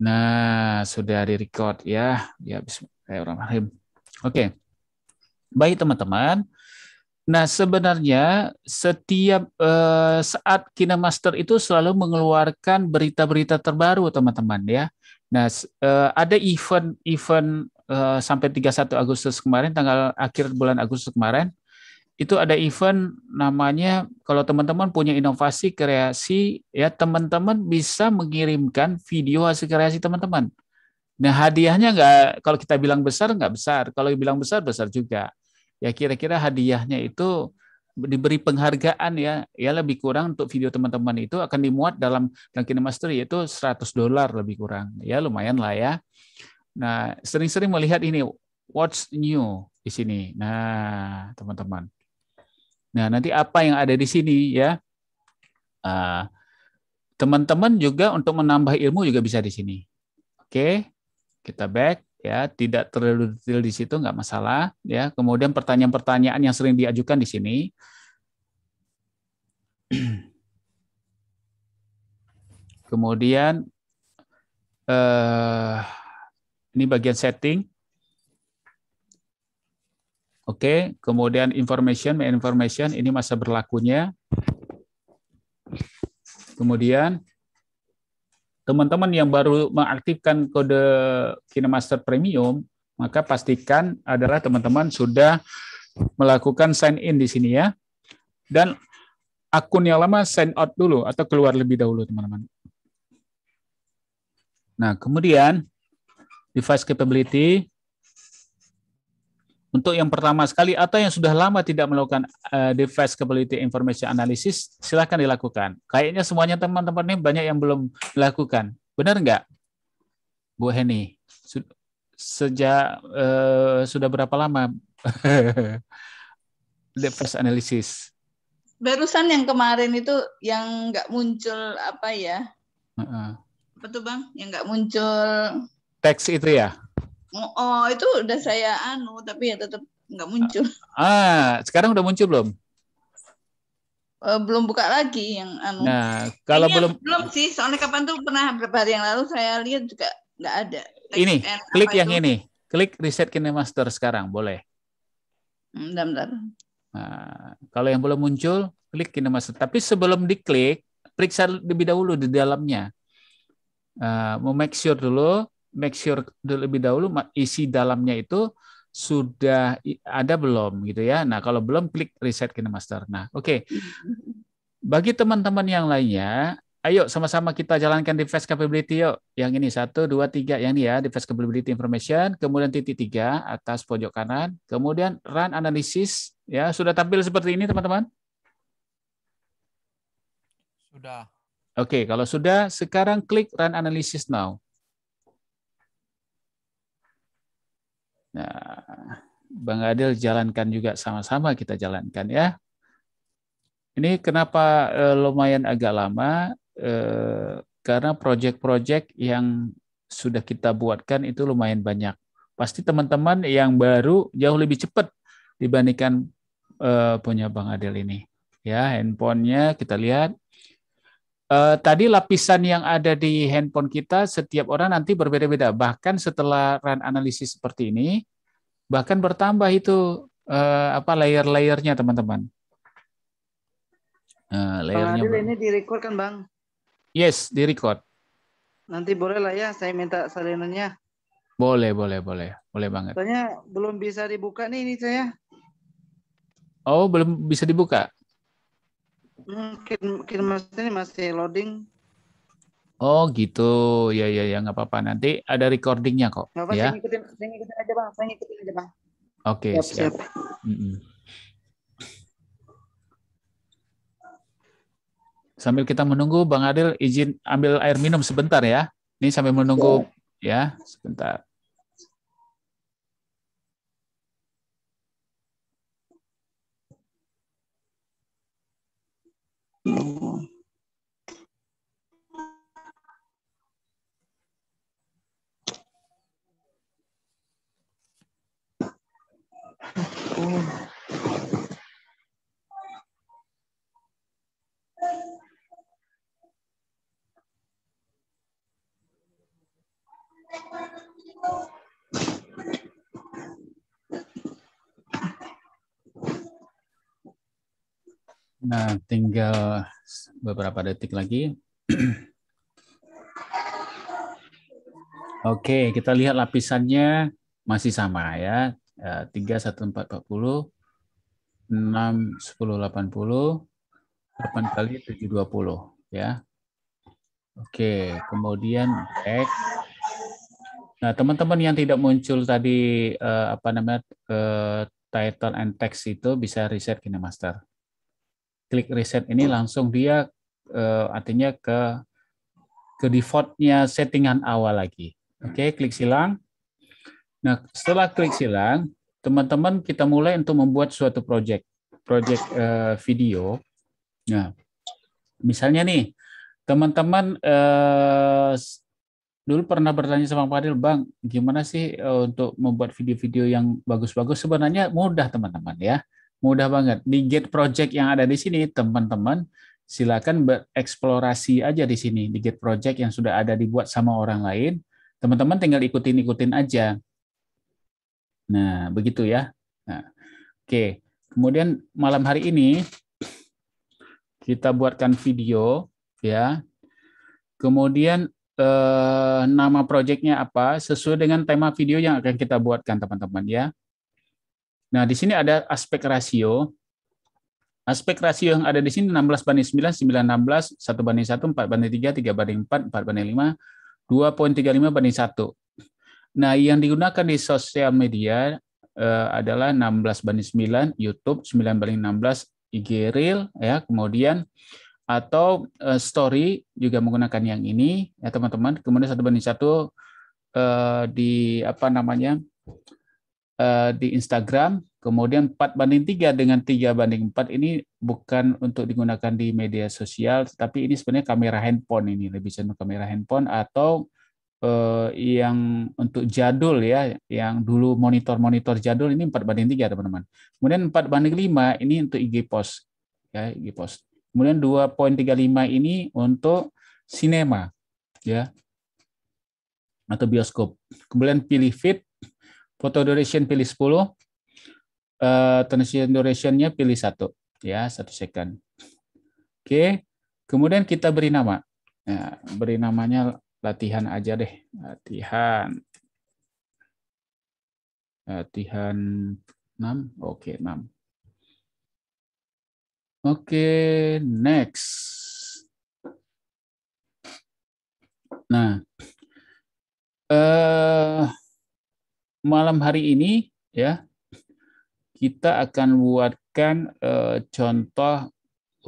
Nah, sudah di-record ya. Ya, bismillahirrahmanirrahim. Oke. Baik, teman-teman. Nah, sebenarnya setiap eh, saat KineMaster itu selalu mengeluarkan berita-berita terbaru, teman-teman ya. Nah, eh, ada event-event eh, sampai 31 Agustus kemarin, tanggal akhir bulan Agustus kemarin, itu ada event namanya kalau teman-teman punya inovasi kreasi ya teman-teman bisa mengirimkan video hasil kreasi teman-teman. Nah hadiahnya nggak kalau kita bilang besar nggak besar, kalau bilang besar besar juga. Ya kira-kira hadiahnya itu diberi penghargaan ya, ya lebih kurang untuk video teman-teman itu akan dimuat dalam Dunkin Mastery yaitu 100 dolar lebih kurang. Ya lumayan lah ya. Nah sering-sering melihat ini what's new di sini. Nah teman-teman Nah, nanti apa yang ada di sini ya? teman ah, teman-teman juga untuk menambah ilmu juga bisa di sini. Oke, okay. kita back ya, tidak terlalu detail di situ nggak masalah ya. Kemudian pertanyaan-pertanyaan yang sering diajukan di sini. Kemudian uh, ini bagian setting. Oke, kemudian information, information ini masa berlakunya. Kemudian teman-teman yang baru mengaktifkan kode KineMaster Premium, maka pastikan adalah teman-teman sudah melakukan sign in di sini ya. Dan akun yang lama sign out dulu atau keluar lebih dahulu teman-teman. Nah, kemudian device capability untuk yang pertama sekali atau yang sudah lama tidak melakukan uh, device capability information analysis, silahkan dilakukan. Kayaknya semuanya teman-teman ini banyak yang belum melakukan. Benar nggak, Bu Heni? Sejak uh, sudah berapa lama device analysis? Barusan yang kemarin itu yang nggak muncul apa ya? Uh -uh. Apa tuh bang? Yang nggak muncul teks itu ya? Oh, oh, itu udah saya anu, tapi ya tetap nggak muncul. Ah, ah, sekarang udah muncul belum? Uh, belum buka lagi yang anu. Nah, kalau Ini belum belum sih, soalnya kapan tuh pernah beberapa hari yang lalu saya lihat juga nggak ada. Text ini, klik yang itu. ini. Klik reset KineMaster sekarang, boleh. Hmm, bentar, bentar. Nah, kalau yang belum muncul, klik KineMaster. Tapi sebelum diklik, periksa lebih dahulu di dalamnya. Uh, mau make sure dulu make sure lebih dahulu isi dalamnya itu sudah ada belum gitu ya. Nah, kalau belum klik reset Master. Nah, oke. Okay. Bagi teman-teman yang lainnya, ayo sama-sama kita jalankan device capability yuk. Yang ini satu, dua, tiga. Yang ini ya, device capability information. Kemudian titik tiga atas pojok kanan. Kemudian run analysis Ya, sudah tampil seperti ini teman-teman? Sudah. Oke, okay, kalau sudah, sekarang klik run analysis now. Nah, Bang Adil jalankan juga sama-sama kita jalankan ya. Ini kenapa eh, lumayan agak lama eh, karena proyek-proyek yang sudah kita buatkan itu lumayan banyak. Pasti teman-teman yang baru jauh lebih cepat dibandingkan eh, punya Bang Adil ini. Ya, handphonenya kita lihat Uh, tadi lapisan yang ada di handphone kita setiap orang nanti berbeda-beda. Bahkan setelah run analisis seperti ini, bahkan bertambah itu uh, apa layer-layernya teman-teman. Uh, layernya. Bang ini direcord kan bang? Yes, direcord. Nanti boleh lah ya, saya minta salinannya. Boleh, boleh, boleh, boleh banget. Soalnya belum bisa dibuka nih ini saya. Oh, belum bisa dibuka. Mungkin Mas ini masih loading. Oh gitu, ya ya ya nggak apa-apa. Nanti ada recordingnya kok. Nggak apa, ya. Saya ngikutin, saya ngikutin aja bang, saya ngikutin aja bang. Oke okay, siap. siap. siap. Mm -mm. Sambil kita menunggu, Bang Adil izin ambil air minum sebentar ya. Ini sambil menunggu ya, ya sebentar. Lord. Thank you. Nah, tinggal beberapa detik lagi. Oke, kita lihat lapisannya masih sama ya. 3, 1, 4, 40, 6, 10, 80, 8 kali 7, 20 ya. Oke, kemudian X. Nah, teman-teman yang tidak muncul tadi eh, apa namanya ke title and text itu bisa reset Kinemaster klik reset ini langsung dia uh, artinya ke ke defaultnya settingan awal lagi. Oke, okay, klik silang. Nah, setelah klik silang, teman-teman kita mulai untuk membuat suatu project, project uh, video. Nah, misalnya nih, teman-teman uh, dulu pernah bertanya sama Pak Adil, Bang, gimana sih uh, untuk membuat video-video yang bagus-bagus? Sebenarnya mudah, teman-teman ya. Mudah banget. Di git Project yang ada di sini, teman-teman, silakan bereksplorasi aja di sini. Di Project yang sudah ada dibuat sama orang lain, teman-teman tinggal ikutin-ikutin aja. Nah, begitu ya. Nah, oke, kemudian malam hari ini kita buatkan video ya. Kemudian eh, nama projectnya apa sesuai dengan tema video yang akan kita buatkan teman-teman ya. Nah, di sini ada aspek rasio. Aspek rasio yang ada di sini 16 banding 9, 9 16, 1 banding 1, 4 banding 3, 3 banding 4, 4 banding 5, 2.35 banding 1. Nah, yang digunakan di sosial media eh, adalah 16 banding 9 YouTube, 9 banding 16 IG Reel, ya, kemudian atau eh, story juga menggunakan yang ini ya teman-teman. Kemudian 1 banding 1 eh, di apa namanya Eh, di Instagram, kemudian 4 banding 3 dengan 3 banding 4 ini bukan untuk digunakan di media sosial, tapi ini sebenarnya kamera handphone ini, lebih cenderung kamera handphone atau eh, yang untuk jadul ya, yang dulu monitor-monitor jadul ini 4 banding 3 teman-teman. Kemudian 4 banding 5 ini untuk IG post. Ya, IG post. Kemudian 2.35 ini untuk sinema ya atau bioskop. Kemudian pilih fit foto duration pilih 10. Uh, eh, transition duration-nya pilih 1. Ya, 1 second. Oke. Kemudian kita beri nama. Nah, beri namanya latihan aja deh. Latihan. Latihan 6. Oke, 6. Oke, next. Nah, eh malam hari ini ya kita akan buatkan uh, contoh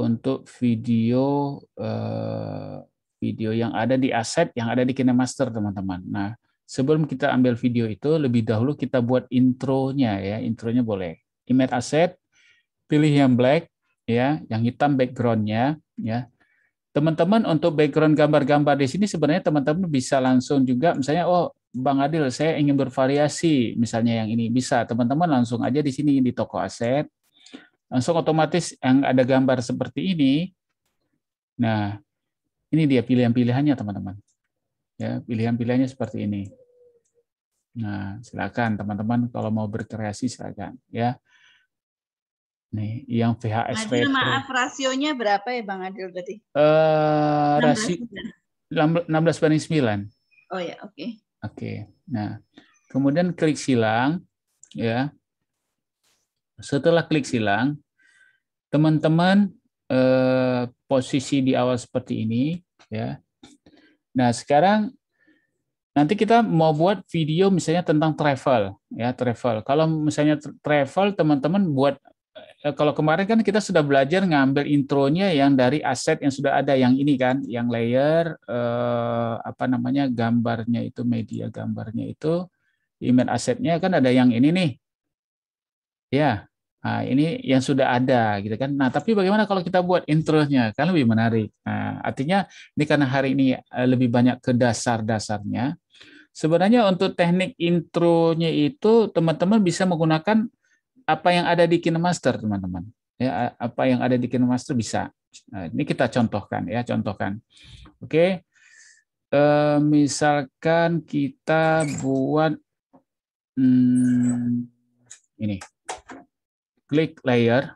untuk video uh, video yang ada di aset yang ada di KineMaster teman-teman. Nah, sebelum kita ambil video itu lebih dahulu kita buat intronya ya. Intronya boleh. Image aset pilih yang black ya, yang hitam backgroundnya ya. Teman-teman untuk background gambar-gambar di sini sebenarnya teman-teman bisa langsung juga misalnya oh Bang Adil, saya ingin bervariasi, misalnya yang ini bisa teman-teman langsung aja di sini di toko aset, langsung otomatis yang ada gambar seperti ini. Nah, ini dia pilihan-pilihannya teman-teman. Ya, pilihan-pilihannya seperti ini. Nah, silakan teman-teman kalau mau berkreasi silakan ya. Nih, yang VHS Adil, maaf rasionya berapa ya Bang Adil berarti? Eh, uh, rasio 16 ya? banding 9. Oh ya, oke. Okay. Oke. Nah, kemudian klik silang ya. Setelah klik silang, teman-teman eh, posisi di awal seperti ini ya. Nah, sekarang nanti kita mau buat video misalnya tentang travel ya travel kalau misalnya travel teman-teman buat Eh, kalau kemarin kan kita sudah belajar ngambil intronya yang dari aset yang sudah ada yang ini kan, yang layer eh, apa namanya gambarnya itu media gambarnya itu image asetnya kan ada yang ini nih. Ya. Nah, ini yang sudah ada gitu kan. Nah, tapi bagaimana kalau kita buat intronya? Kan lebih menarik. Nah, artinya ini karena hari ini eh, lebih banyak ke dasar-dasarnya. Sebenarnya untuk teknik intronya itu teman-teman bisa menggunakan apa yang ada di KineMaster teman-teman ya apa yang ada di KineMaster bisa nah, ini kita contohkan ya contohkan oke eh, misalkan kita buat hmm, ini klik layer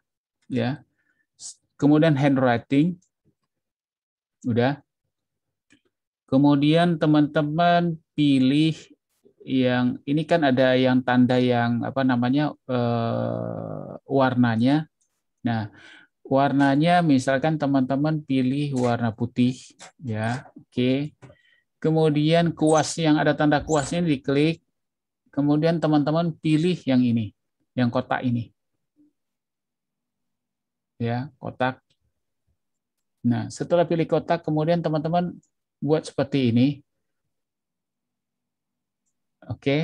ya kemudian handwriting udah kemudian teman-teman pilih yang ini kan ada yang tanda yang apa namanya eh, warnanya. Nah, warnanya misalkan teman-teman pilih warna putih ya. Oke. Okay. Kemudian kuas yang ada tanda kuasnya diklik. Kemudian teman-teman pilih yang ini, yang kotak ini. Ya, kotak. Nah, setelah pilih kotak kemudian teman-teman buat seperti ini Oke. Okay?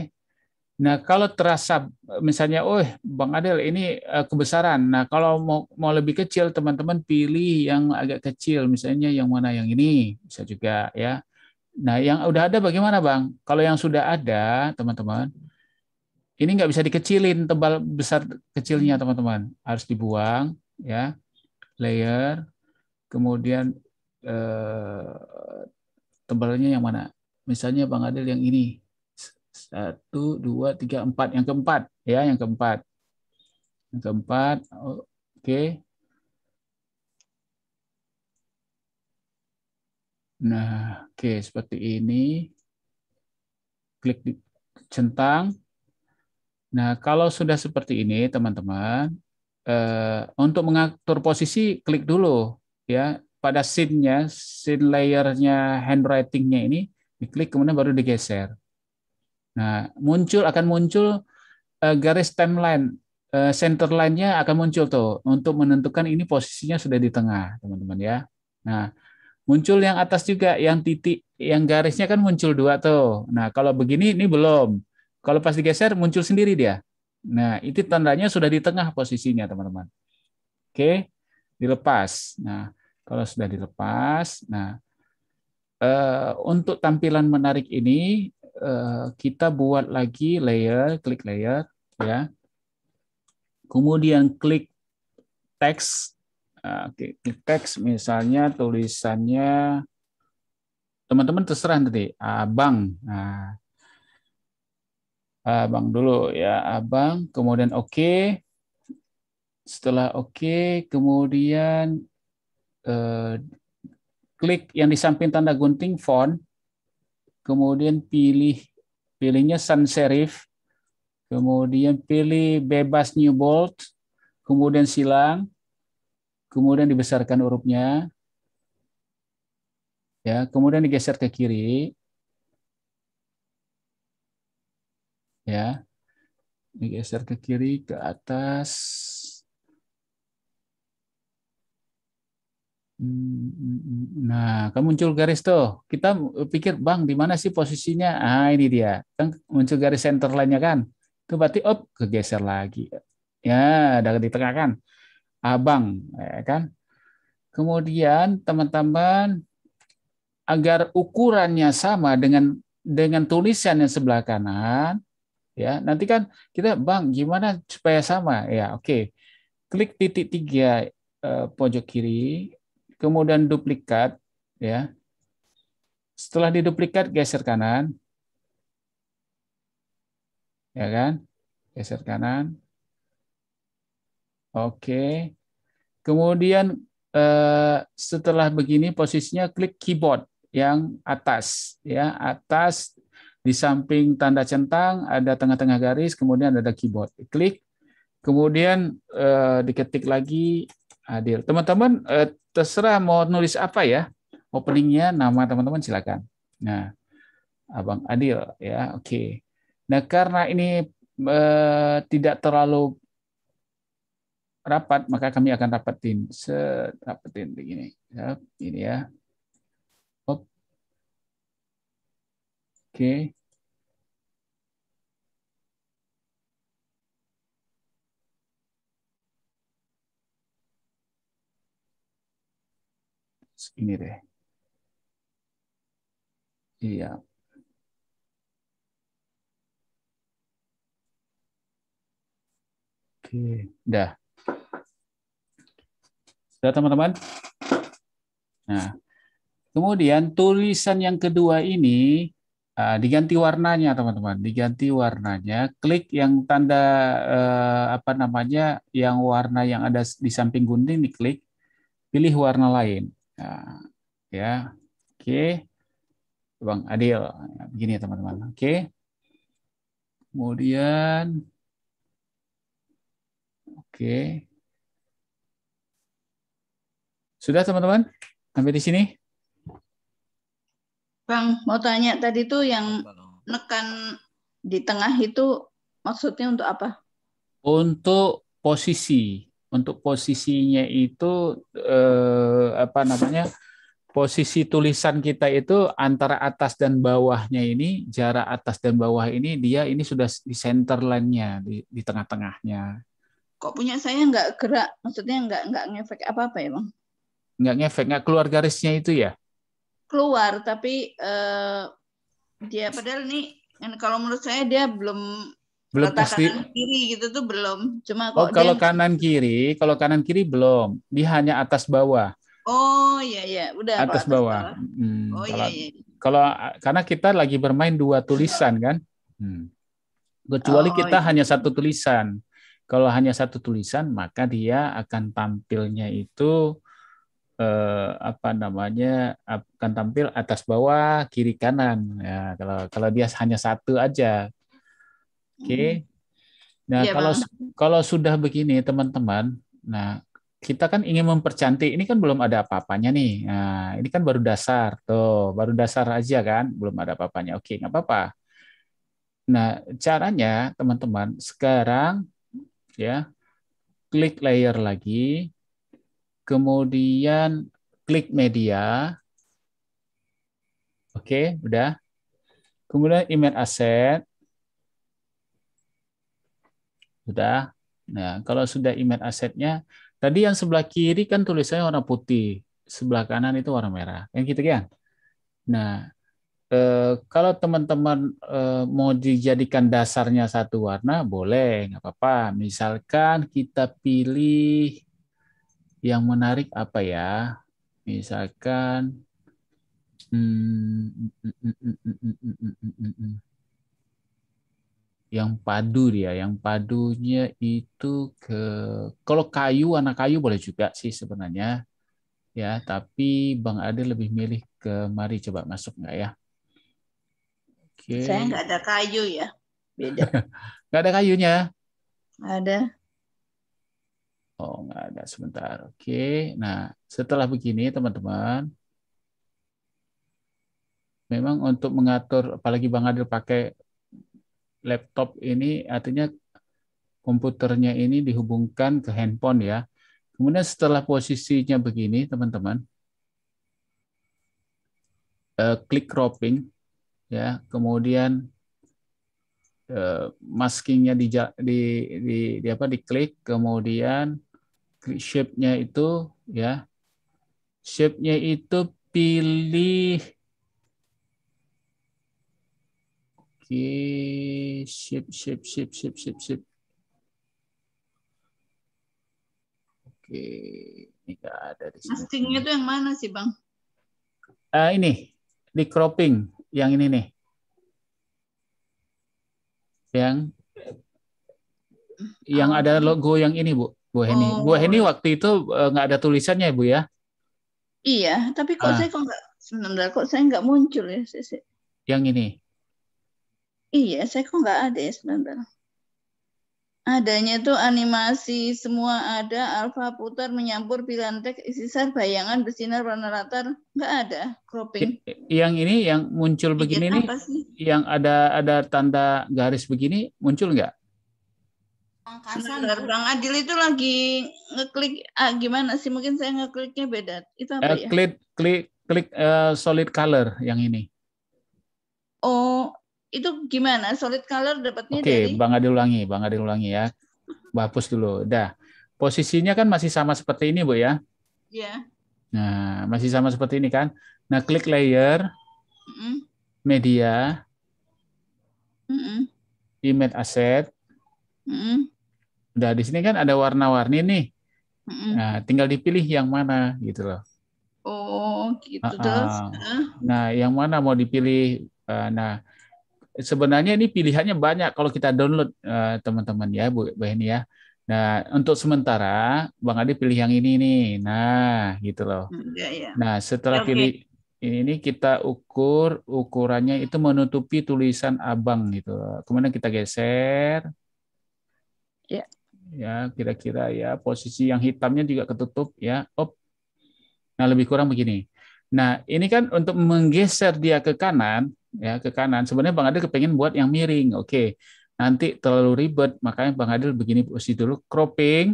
Nah, kalau terasa misalnya, oh Bang Adel ini eh, kebesaran. Nah, kalau mau mau lebih kecil teman-teman pilih yang agak kecil, misalnya yang mana yang ini bisa juga ya. Nah, yang udah ada bagaimana Bang? Kalau yang sudah ada teman-teman, ini nggak bisa dikecilin tebal besar kecilnya teman-teman, harus dibuang ya layer, kemudian eh, tebalnya yang mana? Misalnya Bang Adel yang ini satu, dua, tiga, empat. Yang keempat, ya, yang keempat. Yang keempat, oke. Okay. Nah, oke, okay, seperti ini. Klik di centang. Nah, kalau sudah seperti ini, teman-teman, eh, untuk mengatur posisi, klik dulu. ya Pada scene-nya, scene layernya handwriting-nya ini, diklik kemudian baru digeser. Nah, muncul akan muncul uh, garis timeline uh, center line-nya akan muncul tuh untuk menentukan ini posisinya sudah di tengah, teman-teman ya. Nah, muncul yang atas juga yang titik yang garisnya kan muncul dua tuh. Nah, kalau begini ini belum. Kalau pas digeser muncul sendiri dia. Nah, itu tandanya sudah di tengah posisinya, teman-teman. Oke, dilepas. Nah, kalau sudah dilepas, nah uh, untuk tampilan menarik ini Eh, kita buat lagi layer, klik layer, ya. Kemudian klik teks, ah, klik teks misalnya tulisannya teman-teman terserah nanti, abang, nah, abang dulu ya, abang, kemudian oke, okay. setelah oke, okay, kemudian eh, klik yang di samping tanda gunting font kemudian pilih pilihnya sans serif, kemudian pilih bebas new bold, kemudian silang, kemudian dibesarkan hurufnya, ya, kemudian digeser ke kiri, ya, digeser ke kiri ke atas Nah, kan muncul garis tuh. Kita eh, pikir, Bang, di mana sih posisinya? Ah, ini dia. Kan muncul garis center lainnya kan. Itu berarti, op, kegeser lagi. Ya, ada di tengah kan. Abang, ya kan. Kemudian, teman-teman, agar ukurannya sama dengan dengan tulisan yang sebelah kanan, ya nanti kan kita, Bang, gimana supaya sama? Ya, oke. Okay. Klik titik tiga eh, pojok kiri, kemudian duplikat ya. Setelah diduplikat geser kanan. Ya kan? Geser kanan. Oke. Kemudian eh, setelah begini posisinya klik keyboard yang atas ya, atas di samping tanda centang ada tengah-tengah garis, kemudian ada keyboard. Klik, kemudian eh, diketik lagi Adil, Teman-teman eh, terserah mau nulis apa ya. Openingnya nama teman-teman silakan. Nah, Abang Adil ya, oke. Okay. Nah, karena ini eh, tidak terlalu rapat, maka kami akan rapatin, rapatin begini, ya, ini ya. Oke. Okay. ini deh. Iya. Oke, dah. Sudah teman-teman? Nah, kemudian tulisan yang kedua ini uh, diganti warnanya teman-teman, diganti warnanya. Klik yang tanda uh, apa namanya, yang warna yang ada di samping gunting diklik, pilih warna lain. Nah, ya, oke. Okay. Bang Adil, ya, begini ya teman-teman. Oke. Okay. Kemudian, oke. Okay. Sudah teman-teman? Sampai di sini? Bang, mau tanya tadi tuh yang nekan di tengah itu maksudnya untuk apa? Untuk posisi untuk posisinya itu eh, apa namanya posisi tulisan kita itu antara atas dan bawahnya ini jarak atas dan bawah ini dia ini sudah di center line-nya di, di tengah-tengahnya. Kok punya saya nggak gerak? Maksudnya nggak nggak ngefek apa-apa ya bang? Nggak ngefek nggak keluar garisnya itu ya? Keluar tapi eh, dia padahal nih kalau menurut saya dia belum belum pasti kanan kiri gitu tuh belum cuma oh kalau kanan kiri kalau kanan kiri belum dia hanya atas bawah oh iya iya udah atas, atas bawah, bawah. Hmm, oh kalau, iya, iya iya kalau karena kita lagi bermain dua tulisan kan hmm. kecuali oh, kita iya. hanya satu tulisan kalau hanya satu tulisan maka dia akan tampilnya itu eh, apa namanya akan tampil atas bawah kiri kanan ya kalau kalau dia hanya satu aja Oke. Okay. Hmm. Nah, ya, kalau bang. kalau sudah begini teman-teman, nah kita kan ingin mempercantik. Ini kan belum ada apa-apanya nih. Nah, ini kan baru dasar tuh, baru dasar aja kan, belum ada apa-apanya. Oke, nggak apa-apa. Nah, caranya teman-teman sekarang ya klik layer lagi, kemudian klik media. Oke, udah. Kemudian image asset, sudah. Nah, kalau sudah email asetnya, tadi yang sebelah kiri kan tulisannya warna putih, sebelah kanan itu warna merah. yang gitu kan? Nah, eh, kalau teman-teman eh, mau dijadikan dasarnya satu warna, boleh, nggak apa-apa. Misalkan kita pilih yang menarik apa ya? Misalkan yang padu dia, yang padunya itu ke kalau kayu anak kayu boleh juga sih sebenarnya. Ya, tapi Bang Ade lebih milih ke mari coba masuk nggak ya? Oke. Okay. Saya nggak ada kayu ya. Beda. nggak ada kayunya. ada. Oh, nggak ada sebentar. Oke. Nah, setelah begini teman-teman, memang untuk mengatur apalagi Bang Adil pakai laptop ini artinya komputernya ini dihubungkan ke handphone ya. Kemudian setelah posisinya begini, teman-teman, klik eh, cropping, ya, kemudian eh, maskingnya di, di, di, di apa diklik, kemudian shape-nya itu, ya, shape-nya itu pilih Oke, sip sip sip sip sip sip oke ini gak ada di sini maskingnya itu yang mana sih bang uh, ini di cropping yang ini nih yang yang ah, ada logo yang ini bu bu Heni oh. bu Heni waktu itu eh, nggak uh, ada tulisannya bu ya iya tapi kok uh. saya kok nggak sebenarnya kok saya nggak muncul ya sih yang ini Iya, saya kok nggak ada ya, sebentar. Adanya tuh animasi semua ada, alfa putar menyampur pilihan teks isi bayangan bersinar warna latar nggak ada cropping. Yang ini yang muncul iya, begini Bikin nih, yang ada ada tanda garis begini muncul nggak? Angkasan. Bang Adil itu lagi ngeklik ah, gimana sih mungkin saya ngekliknya beda. Itu apa uh, ya? Klik klik klik uh, solid color yang ini. Oh, itu gimana? Solid color dapatnya okay, dari Bang Ade ulangi, Bang Ade ulangi ya. Hapus dulu. Dah. Posisinya kan masih sama seperti ini, Bu ya? Iya. Nah, masih sama seperti ini kan? Nah, klik layer. Mm -mm. Media. Mm -mm. Image asset. Mm -mm. Udah di sini kan ada warna-warni nih. Mm -mm. Nah, tinggal dipilih yang mana gitu loh. Oh, gitu uh -uh. Nah, yang mana mau dipilih? Uh, nah, sebenarnya ini pilihannya banyak kalau kita download teman eh, teman-teman ya Bu Beni ya. Nah, untuk sementara Bang Adi pilih yang ini nih. Nah, gitu loh. Ya, ya. Nah, setelah okay. pilih ini kita ukur ukurannya itu menutupi tulisan abang gitu. Kemudian kita geser. Ya. Ya, kira-kira ya posisi yang hitamnya juga ketutup ya. Op. Nah, lebih kurang begini. Nah, ini kan untuk menggeser dia ke kanan, ya ke kanan. Sebenarnya Bang Adil kepengen buat yang miring. Oke. Okay. Nanti terlalu ribet, makanya Bang Adil begini posisi dulu cropping.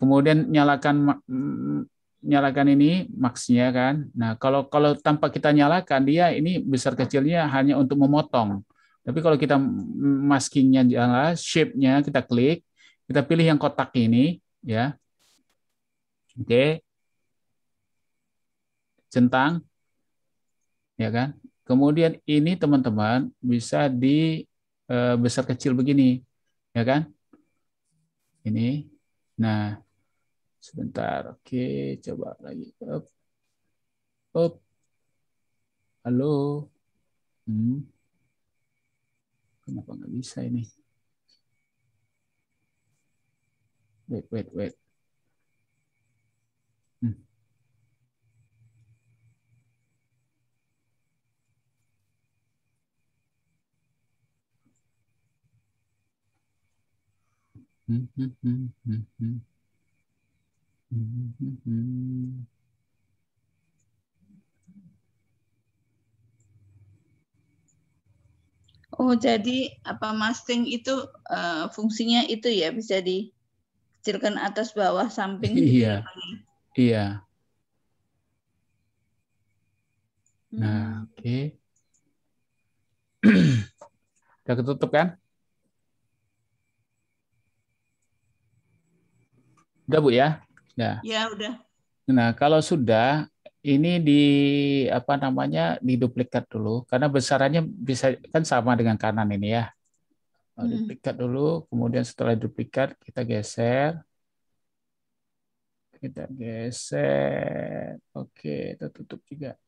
Kemudian nyalakan mm, nyalakan ini maksnya kan. Nah, kalau kalau tanpa kita nyalakan dia ini besar kecilnya hanya untuk memotong. Tapi kalau kita maskingnya jalan shape-nya kita klik, kita pilih yang kotak ini ya. Oke. Okay. Centang. Ya kan? Kemudian ini teman-teman bisa di e, besar kecil begini, ya kan? Ini. Nah, sebentar. Oke, coba lagi. Up. Up. Halo. Hmm. Kenapa nggak bisa ini? Wait, wait, wait. Oh, jadi apa masting itu uh, fungsinya itu ya bisa dikecilkan atas bawah samping. Iya. Iya. Nah, hmm. oke. Okay. Udah ketutup kan? Udah Bu ya? Udah. Ya, udah. Nah, kalau sudah ini di apa namanya di duplikat dulu karena besarannya bisa kan sama dengan kanan ini ya. Hmm. Duplikat dulu, kemudian setelah duplikat kita geser. Kita geser. Oke, kita tutup juga.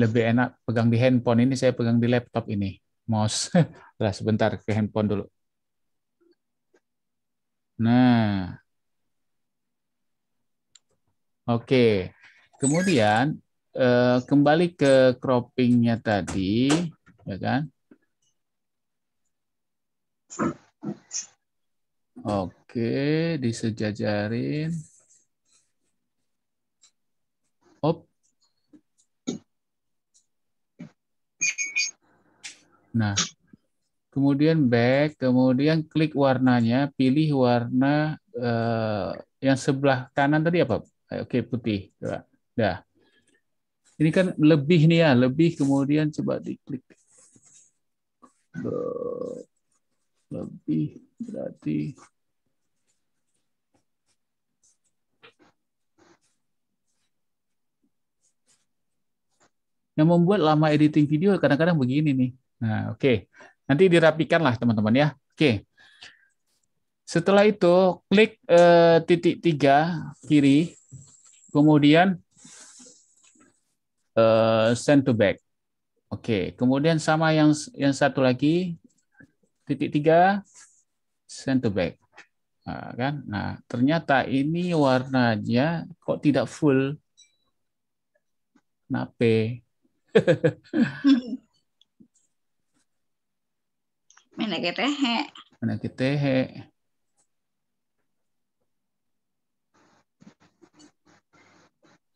Lebih enak pegang di handphone ini, saya pegang di laptop ini. Mouse. lah sebentar ke handphone dulu. Nah, oke. Kemudian eh, kembali ke croppingnya tadi, ya kan? Oke, disejajarin. Op. Nah, kemudian back, kemudian klik warnanya, pilih warna eh, yang sebelah kanan tadi apa? Eh, oke, putih. Coba. Dah. Ini kan lebih nih ya, lebih kemudian coba diklik. Lebih berarti yang membuat lama editing video kadang-kadang begini nih. Nah, oke. Okay. Nanti dirapikan lah teman-teman ya. Oke. Setelah itu klik eh, titik tiga kiri, kemudian eh, send to back. Oke, kemudian sama yang yang satu lagi titik tiga send to back. Nah, kan? Nah, ternyata ini warnanya kok tidak full. Nape? Menake tehe. Menake tehe.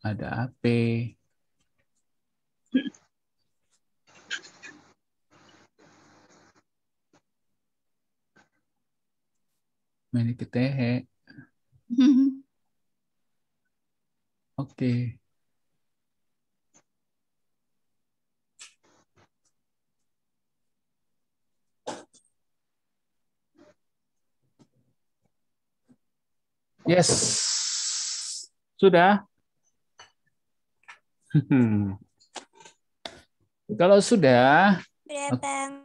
Ada AP. Menake tehe. Oke. Okay. Yes. Sudah? Kalau sudah. Beratang.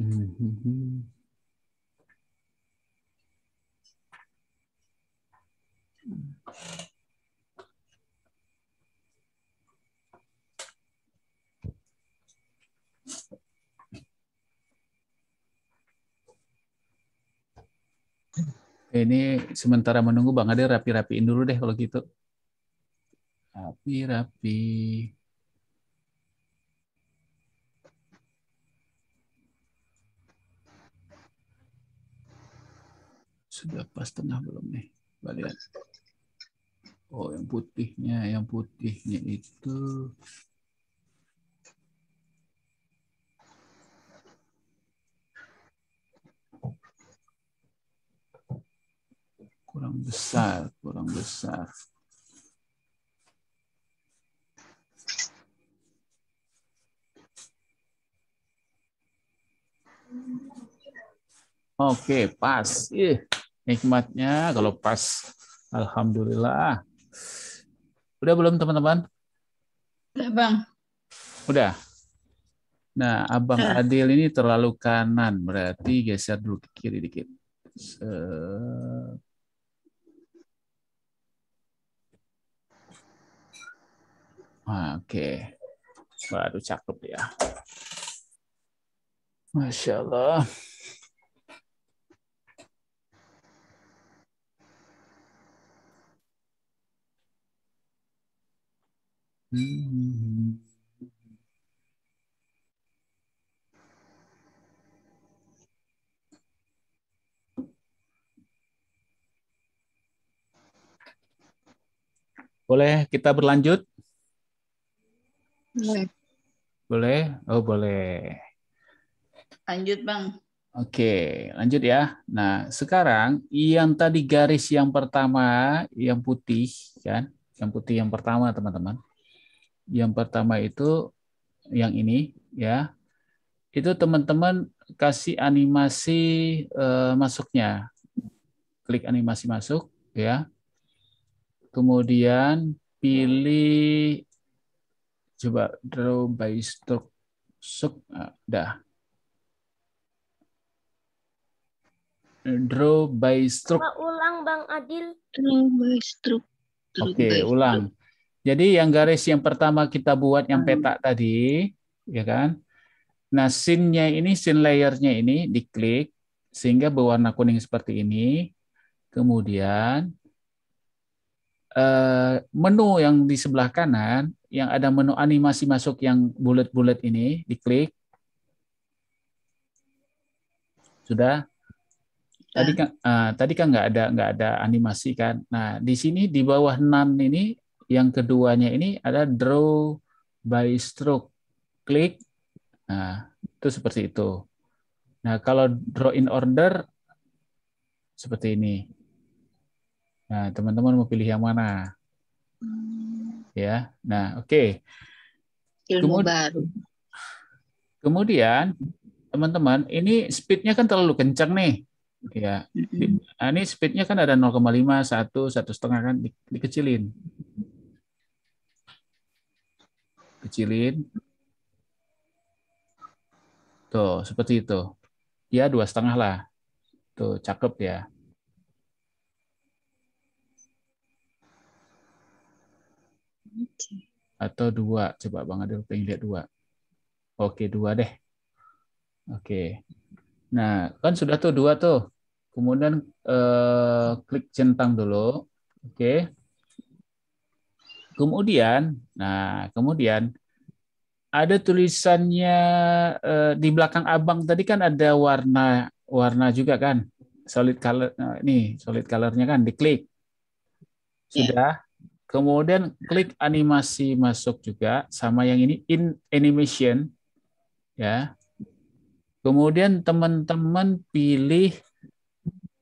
Mm-hmm. Hmm, hmm. Ini sementara menunggu Bang Ade rapi-rapiin dulu deh kalau gitu. Rapi-rapi. Sudah pas tengah belum nih? Kalian. Oh, yang putihnya, yang putihnya itu kurang besar, kurang besar. Oke, pas. Ih, nikmatnya kalau pas. Alhamdulillah. Udah belum teman-teman? Udah, Bang. Udah. Nah, Abang Adil ini terlalu kanan, berarti geser dulu ke kiri dikit. Set. Ah, oke. Baru cakep ya. Masya Allah. Boleh kita berlanjut? Boleh. Boleh? Oh, boleh. Lanjut, Bang. Oke, lanjut ya. Nah, sekarang yang tadi garis yang pertama, yang putih, kan? Yang putih yang pertama, teman-teman. Yang pertama itu yang ini, ya. Itu teman-teman kasih animasi uh, masuknya. Klik animasi masuk, ya. Kemudian pilih coba draw by stroke sudah dah draw by stroke coba ulang bang Adil draw by stroke oke okay, ulang jadi yang garis yang pertama kita buat yang petak hmm. tadi ya kan nah sinnya ini sin layernya ini diklik sehingga berwarna kuning seperti ini kemudian Eh, menu yang di sebelah kanan yang ada menu animasi masuk yang bulat-bulat ini diklik sudah tadi kan uh, tadi kan nggak ada nggak ada animasi kan nah di sini di bawah None ini yang keduanya ini ada draw by stroke klik nah itu seperti itu nah kalau draw in order seperti ini Nah, teman-teman mau pilih yang mana? Hmm. Ya. Nah, oke. Okay. Ilmu kemudian, baru. Kemudian, teman-teman, ini speednya kan terlalu kencang nih. Ya. hmm ini speednya kan ada 0,5, 1, setengah kan di, dikecilin. Kecilin. Tuh, seperti itu. Ya, dua setengah lah. Tuh, cakep ya. atau dua? Coba Bang Adil pengen lihat dua. Oke, dua deh. Oke. Nah, kan sudah tuh dua tuh. Kemudian eh, klik centang dulu. Oke. Kemudian, nah kemudian ada tulisannya eh, di belakang abang tadi kan ada warna warna juga kan solid color nah, ini solid colornya kan diklik iya. sudah Kemudian klik animasi masuk juga sama yang ini in animation ya. Kemudian teman-teman pilih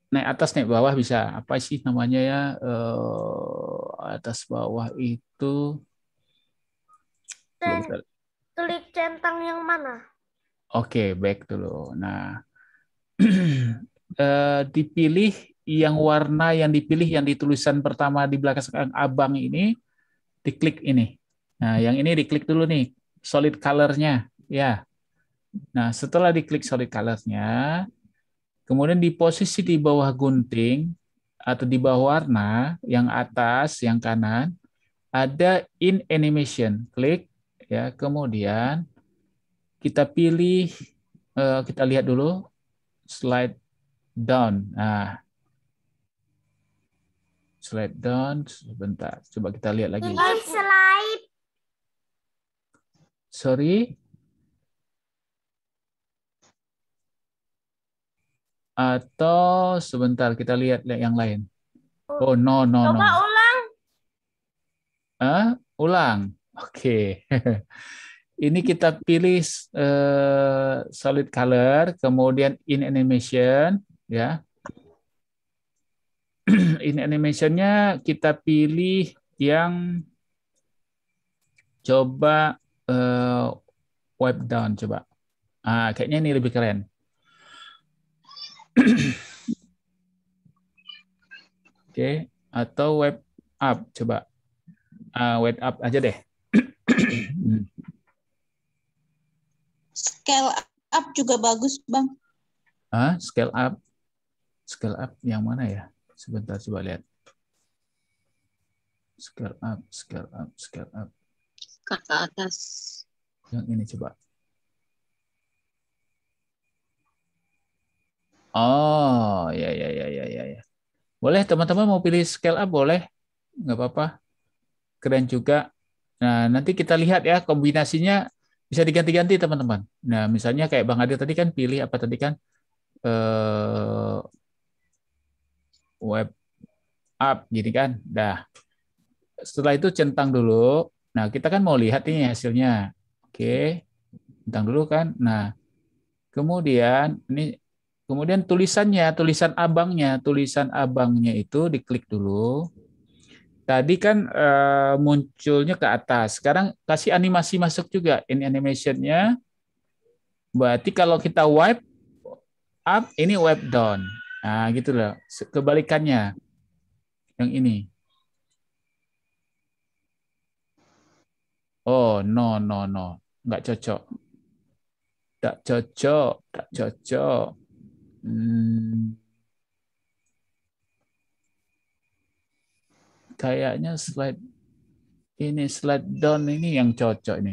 naik atas naik bawah bisa apa sih namanya ya uh, atas bawah itu klik centang yang mana oke okay, back dulu nah uh, dipilih yang warna yang dipilih yang ditulisan pertama di belakang abang ini diklik ini. Nah, yang ini diklik dulu nih, solid color-nya, ya. Nah, setelah diklik solid color-nya, kemudian di posisi di bawah gunting atau di bawah warna yang atas, yang kanan, ada in animation. Klik ya, kemudian kita pilih eh, kita lihat dulu slide down. Nah, Slide down sebentar. Coba kita lihat lagi. Ini kan slide. Sorry. Atau sebentar kita lihat yang lain. Oh no oh, no no. Coba ulang. Huh? Ulang. Oke. Okay. Ini kita pilih uh, solid color, kemudian in animation, ya. in animationnya kita pilih yang coba uh, wipe down coba. Ah, kayaknya ini lebih keren. Oke, okay. atau web up coba. Uh, ah, web up aja deh. scale up juga bagus, Bang. Ah, scale up. Scale up yang mana ya? Sebentar coba lihat. Scale up, scale up, scale up. Ke atas. Yang ini coba. Oh, ya ya ya ya ya ya. Boleh teman-teman mau pilih scale up boleh. Nggak apa-apa. Keren juga. Nah, nanti kita lihat ya kombinasinya bisa diganti-ganti teman-teman. Nah, misalnya kayak Bang Adil tadi kan pilih apa tadi kan eh, web up gitu kan. Dah. Setelah itu centang dulu. Nah, kita kan mau lihat ini hasilnya. Oke. Centang dulu kan. Nah, kemudian ini kemudian tulisannya, tulisan abangnya, tulisan abangnya itu diklik dulu. Tadi kan e, munculnya ke atas. Sekarang kasih animasi masuk juga ini animationnya. Berarti kalau kita wipe up ini web down. Nah, gitu loh. Kebalikannya yang ini. Oh, no, no, no. Nggak cocok. Nggak cocok. Nggak cocok. Hmm. Kayaknya slide ini slide down ini yang cocok ini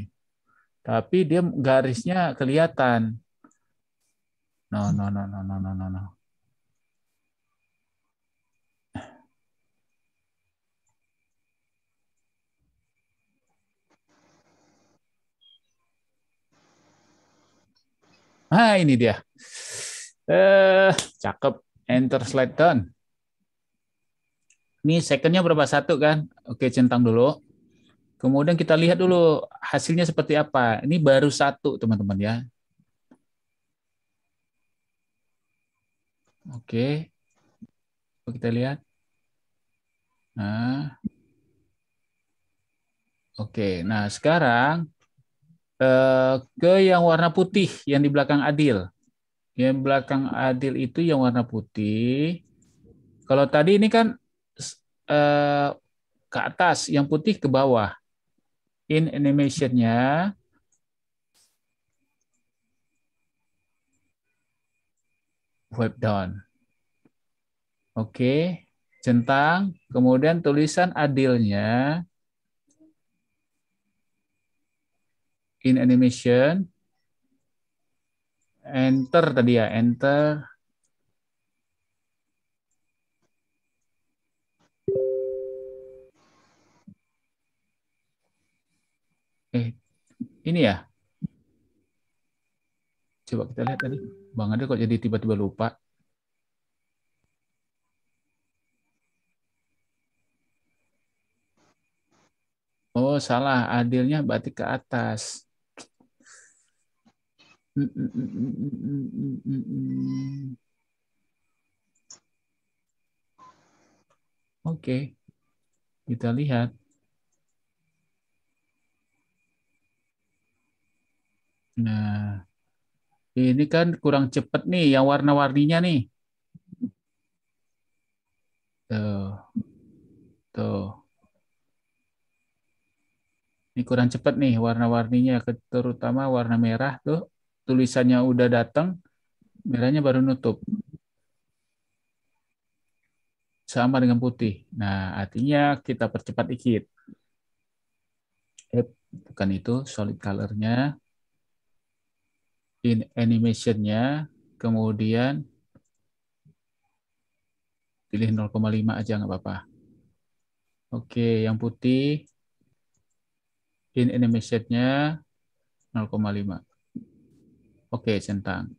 Tapi dia garisnya kelihatan. No, no, no, no, no, no, no. no. nah ini dia. Eh, cakep. Enter slide down. Ini secondnya berapa satu kan? Oke, centang dulu. Kemudian kita lihat dulu hasilnya seperti apa. Ini baru satu, teman-teman ya. Oke. Kita lihat. Nah. Oke, nah sekarang Eh, ke yang warna putih yang di belakang Adil. Yang belakang Adil itu yang warna putih. Kalau tadi ini kan eh, ke atas, yang putih ke bawah. In animation-nya wipe down. Oke, centang, kemudian tulisan adilnya in animation enter tadi ya enter eh ini ya coba kita lihat tadi bang ada kok jadi tiba-tiba lupa Oh, salah. Adilnya berarti ke atas. Oke, kita lihat. Nah, ini kan kurang cepat nih yang warna-warninya nih. Tuh. Tuh. Ini kurang cepat nih warna-warninya, terutama warna merah tuh tulisannya udah datang, merahnya baru nutup. Sama dengan putih. Nah, artinya kita percepat dikit. Eh, bukan itu, solid color-nya. In animation-nya, kemudian pilih 0,5 aja nggak apa-apa. Oke, yang putih in animation-nya 0,5. Oke, centang.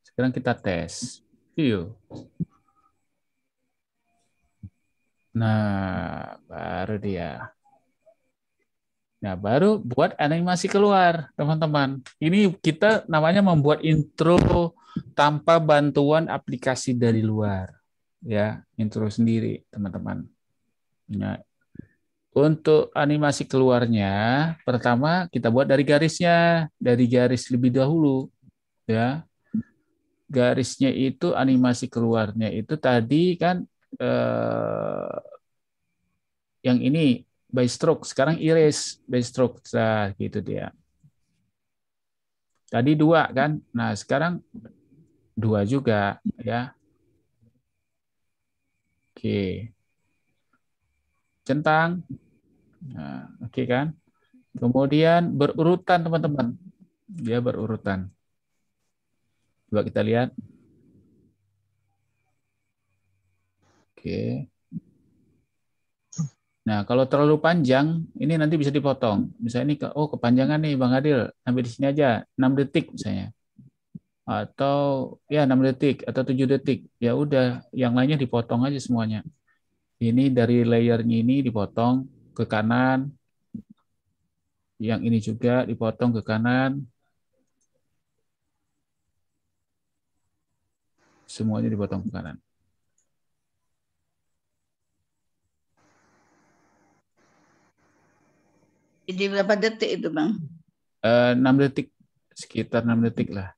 Sekarang kita tes. Yuk. Nah, baru dia. Nah, baru buat animasi keluar, teman-teman. Ini kita namanya membuat intro tanpa bantuan aplikasi dari luar. Ya, intro sendiri, teman-teman. Nah, untuk animasi keluarnya, pertama kita buat dari garisnya, dari garis lebih dahulu ya garisnya itu animasi keluarnya itu tadi kan eh, yang ini by stroke sekarang iris by stroke nah, gitu dia tadi dua kan nah sekarang dua juga ya oke centang nah, oke kan kemudian berurutan teman-teman dia berurutan Coba kita lihat. Oke. Nah, kalau terlalu panjang, ini nanti bisa dipotong. Misalnya ini, oh kepanjangan nih Bang Adil, ambil di sini aja, 6 detik misalnya. Atau ya 6 detik, atau 7 detik. Ya udah, yang lainnya dipotong aja semuanya. Ini dari layernya ini dipotong ke kanan. Yang ini juga dipotong ke kanan, semuanya dipotong ke kanan. Jadi berapa detik itu, Bang? Uh, eh, 6 detik, sekitar 6 detik lah.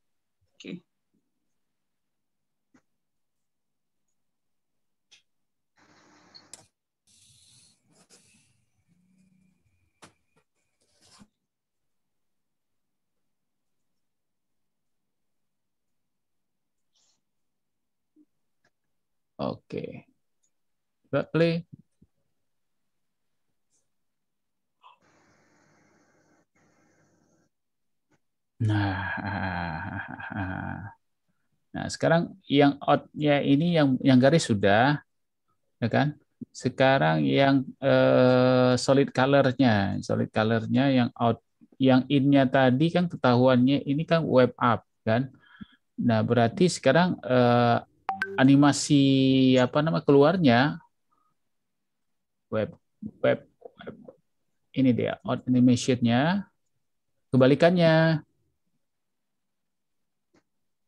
Oke. Okay. play. Nah, nah sekarang yang outnya ini yang yang garis sudah, ya kan? Sekarang yang eh, solid colornya, solid colornya yang out, yang innya tadi kan ketahuannya ini kan web up kan. Nah berarti sekarang eh, animasi apa nama keluarnya web web, web. ini dia animationnya kebalikannya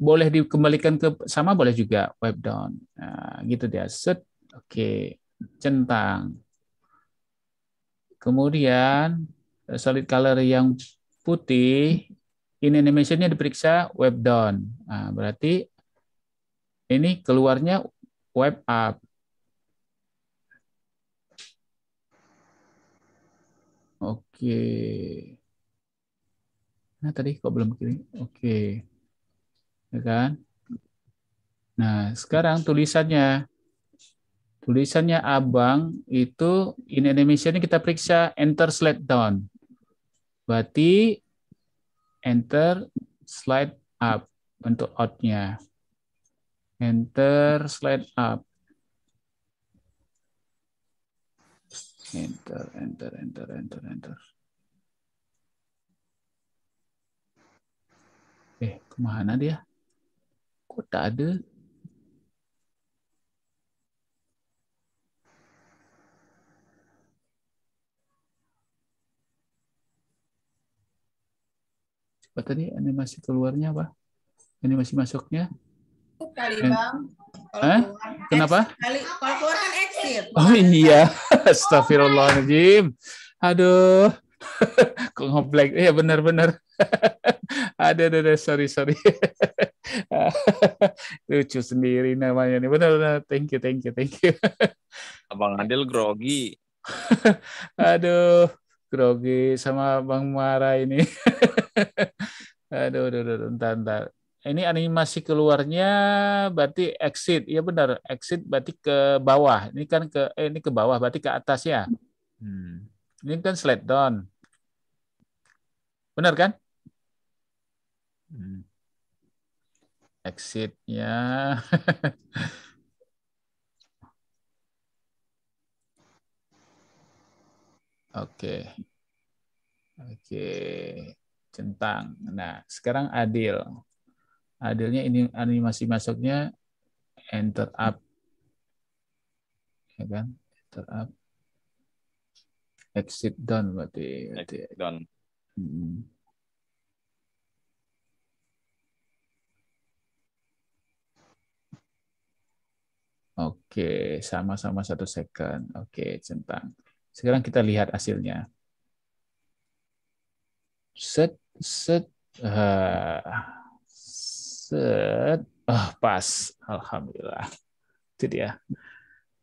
boleh dikembalikan ke sama boleh juga web down nah, gitu dia set oke centang kemudian solid color yang putih in animationnya diperiksa web down nah, berarti ini keluarnya web app. Oke. Nah, tadi kok belum kirim? Oke. Ya kan? Nah, sekarang tulisannya. Tulisannya abang itu in animation ini kita periksa enter slide down. Berarti enter slide up untuk out-nya. Enter slide up. Enter, enter, enter, enter, enter. Eh, kemana dia? Kok tak ada? Coba tadi animasi keluarnya apa? Animasi masuknya? kali bang. Kalau eh? Kenapa? Kali, kalau keluar kan exit. oh iya, Astagfirullahaladzim. Aduh, kok ngoblek? Iya benar-benar. ada, ada, ada, sorry, sorry. Lucu sendiri namanya ini, Benar-benar, thank you, thank you, thank you. Abang Adil grogi. Aduh, grogi sama Bang Mara ini. aduh, aduh, aduh, entar, entar ini animasi keluarnya berarti exit. ya benar, exit berarti ke bawah. Ini kan ke eh, ini ke bawah berarti ke atas ya. Hmm. Ini kan slide down. Benar kan? Hmm. Exitnya. Oke. Oke. Centang. Nah, sekarang adil adilnya ini animasi masuknya enter up ya kan enter up exit down berarti, exit down Oke, sama-sama satu second. Oke, centang. Sekarang kita lihat hasilnya. Set, set. Uh, Set. Oh, pas. Alhamdulillah. Itu dia.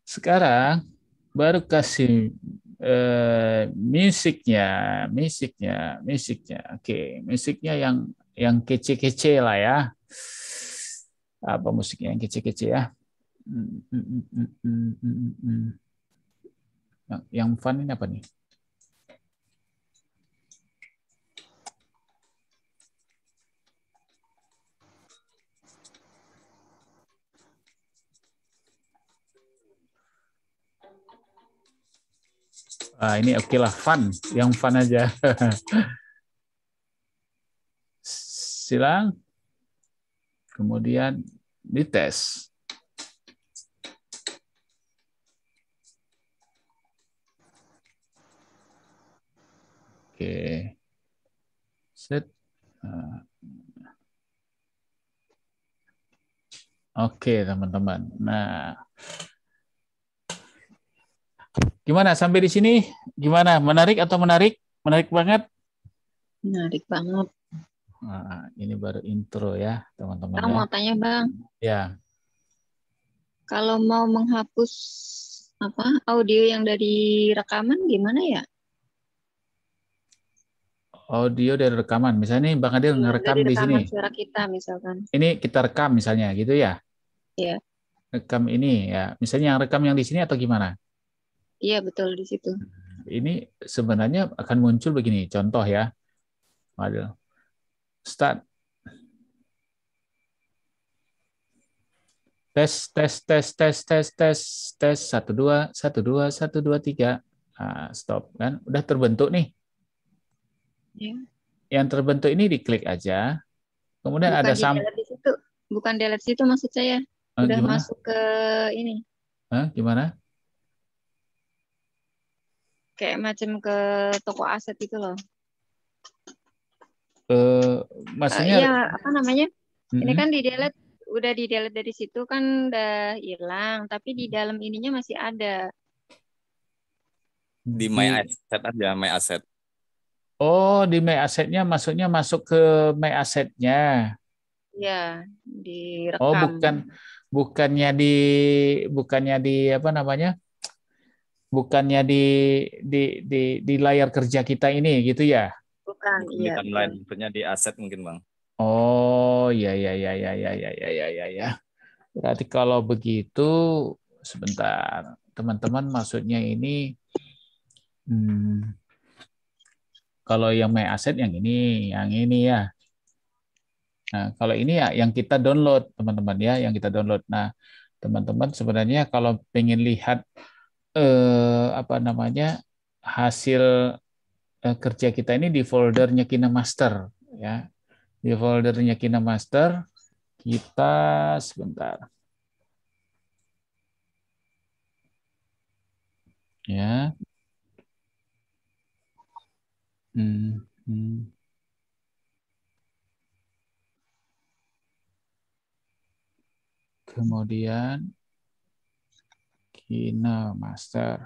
Sekarang baru kasih eh, musiknya, musiknya, musiknya. Oke, musiknya yang yang kece-kece lah ya. Apa musiknya yang kece-kece ya? Hmm, hmm, hmm, yang fun ini apa nih? Ah ini oke okay lah, fun. Yang fun aja. Silang. Kemudian dites. Oke. Set. Ah. Oke, teman-teman. Nah, Gimana sampai di sini? Gimana? Menarik atau menarik? Menarik banget? Menarik banget. Nah, ini baru intro ya, teman-teman. Kamu ya. mau tanya, Bang? Ya. Kalau mau menghapus apa audio yang dari rekaman gimana ya? Audio dari rekaman. Misalnya nih Bang Adil iya, ngerekam di sini. suara kita misalkan. Ini kita rekam misalnya gitu ya? Iya. Rekam ini ya. Misalnya yang rekam yang di sini atau gimana? Iya betul di situ. Hmm, ini sebenarnya akan muncul begini contoh ya, model. Start. Tes tes tes tes tes tes tes satu dua satu dua satu dua tiga. Nah, stop kan udah terbentuk nih. Ya. Yang terbentuk ini diklik aja. Kemudian bukan ada sam. Di situ. Bukan delete situ maksud saya. udah gimana? masuk ke ini. Hah, gimana? kayak macam ke toko aset itu loh uh, maksudnya uh, ya apa namanya mm-hmm. ini kan di delete udah di delete dari situ kan udah hilang tapi di dalam ininya masih ada di my asset ada my asset oh di my asset-nya maksudnya masuk ke my asset-nya. ya direkam oh bukan bukannya di bukannya di apa namanya bukannya di di di di layar kerja kita ini gitu ya? Bukan, di iya. punya di aset mungkin, Bang. Oh, iya iya iya iya iya iya iya iya ya. Berarti kalau begitu sebentar, teman-teman maksudnya ini hmm, kalau yang main aset yang ini, yang ini ya. Nah, kalau ini ya yang kita download, teman-teman ya, yang kita download. Nah, teman-teman sebenarnya kalau pengen lihat eh, apa namanya hasil eh, kerja kita ini di foldernya Kina Master ya di foldernya Kina Master kita sebentar ya hmm, hmm. kemudian Hina master.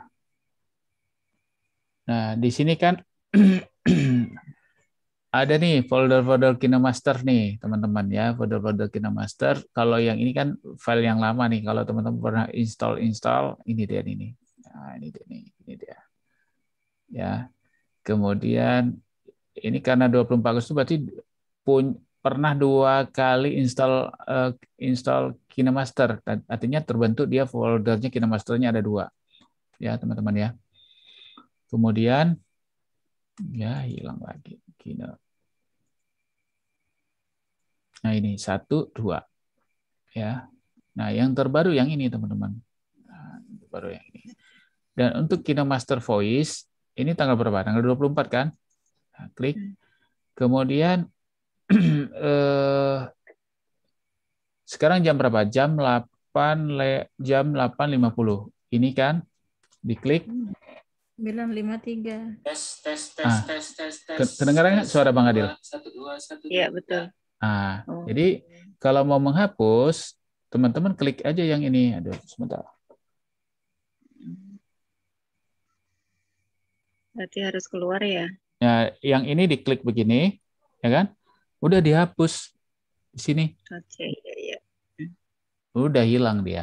Nah, di sini kan ada nih folder-folder KineMaster nih, teman-teman ya, folder-folder KineMaster. Kalau yang ini kan file yang lama nih, kalau teman-teman pernah install-install, ini dia ini. Nah, ini dia nih, ini dia. Ya. Kemudian ini karena 24 Agustus berarti pun pernah dua kali install uh, install KineMaster. Artinya terbentuk dia foldernya KineMasternya ada dua. Ya, teman-teman ya. Kemudian ya hilang lagi. Kine. Nah, ini satu, dua. Ya. Nah, yang terbaru yang ini, teman-teman. Nah, terbaru yang ini. Dan untuk Kinemaster Voice, ini tanggal berapa? Tanggal 24 kan? Nah, klik. Hmm. Kemudian eh, sekarang jam berapa? Jam 8 le, jam 8.50. Ini kan? Diklik. 953. Tes, tes, tes, ah. tes, tes, tes. Kedengaran nggak suara Bang Adil? Iya, betul. Ah, oh. Jadi kalau mau menghapus, teman-teman klik aja yang ini. Aduh, sebentar. Berarti harus keluar ya? Ya, yang ini diklik begini, ya kan? Udah dihapus di sini. Oke. Okay udah hilang dia.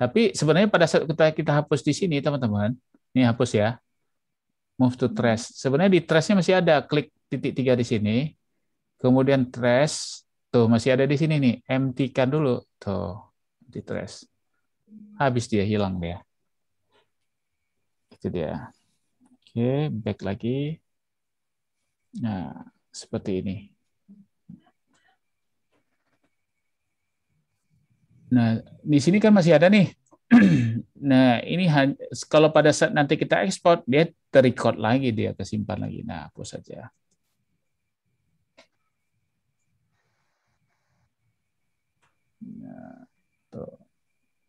Tapi sebenarnya pada saat kita, kita hapus di sini, teman-teman, ini hapus ya, move to trash. Sebenarnya di trashnya masih ada, klik titik tiga di sini, kemudian trash, tuh masih ada di sini nih, empty-kan dulu, tuh, di trash. Habis dia, hilang dia. Itu dia. Oke, back lagi. Nah, seperti ini. Nah, di sini kan masih ada nih. nah, ini kalau pada saat nanti kita ekspor, dia terrecord lagi, dia tersimpan lagi. Nah, aku saja. Nah,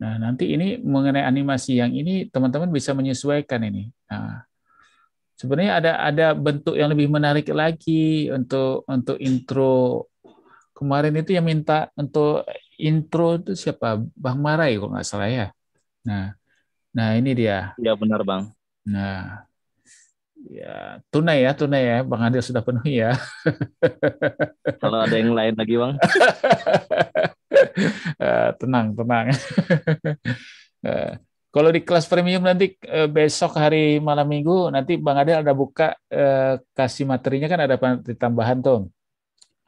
nah, nanti ini mengenai animasi yang ini, teman-teman bisa menyesuaikan ini. Nah, sebenarnya ada ada bentuk yang lebih menarik lagi untuk untuk intro kemarin itu yang minta untuk intro itu siapa? Bang Marai kok nggak salah ya. Nah, nah ini dia. Iya benar Bang. Nah, ya tunai ya tunai ya bang Adil sudah penuh ya kalau ada yang lain lagi bang eh, tenang tenang eh, kalau di kelas premium nanti eh, besok hari malam minggu nanti bang Adil ada buka kasih materinya kan ada tambahan tuh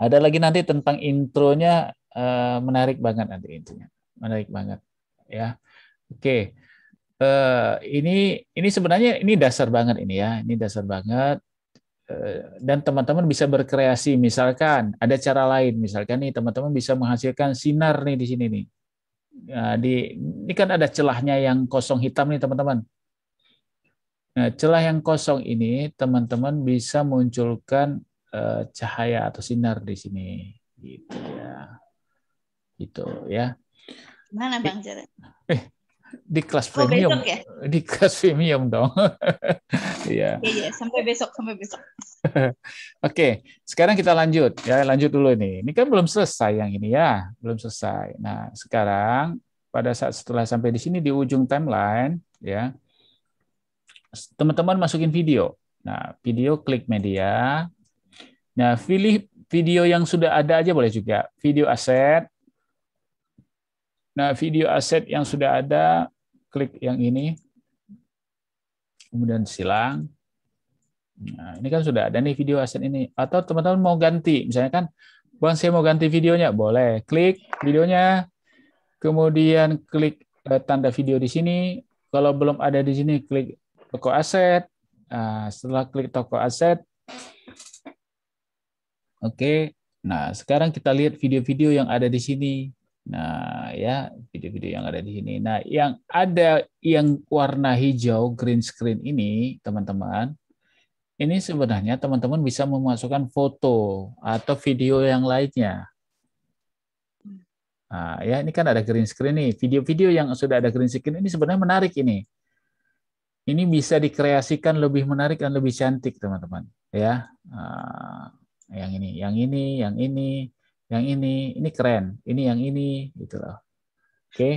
ada lagi nanti tentang intronya Eh, menarik banget nanti intinya. Menarik banget ya. Oke. Eh, ini ini sebenarnya ini dasar banget ini ya. Ini dasar banget eh, dan teman-teman bisa berkreasi misalkan ada cara lain misalkan nih teman-teman bisa menghasilkan sinar nih di sini nih nah, di ini kan ada celahnya yang kosong hitam nih teman-teman Nah, celah yang kosong ini teman-teman bisa munculkan cahaya atau sinar di sini gitu ya gitu ya mana bang Jared? Eh, di kelas oh, premium oh, ya? di kelas premium dong iya. iya iya sampai besok sampai besok oke okay, sekarang kita lanjut ya lanjut dulu ini ini kan belum selesai yang ini ya belum selesai nah sekarang pada saat setelah sampai di sini di ujung timeline ya teman-teman masukin video nah video klik media nah pilih video yang sudah ada aja boleh juga video aset Nah, video aset yang sudah ada, klik yang ini. Kemudian silang. Nah, ini kan sudah ada nih video aset ini. Atau teman-teman mau ganti, misalnya kan, Bang, saya mau ganti videonya. Boleh, klik videonya. Kemudian klik eh, tanda video di sini. Kalau belum ada di sini, klik toko aset. Nah, setelah klik toko aset, oke. Okay. Nah, sekarang kita lihat video-video yang ada di sini. Nah, ya video-video yang ada di sini. Nah, yang ada yang warna hijau green screen ini, teman-teman, ini sebenarnya teman-teman bisa memasukkan foto atau video yang lainnya. Nah, ya ini kan ada green screen nih. Video-video yang sudah ada green screen ini sebenarnya menarik ini. Ini bisa dikreasikan lebih menarik dan lebih cantik, teman-teman. Ya, nah, yang ini, yang ini, yang ini yang ini, ini keren, ini yang ini gitu loh. Oke. Okay?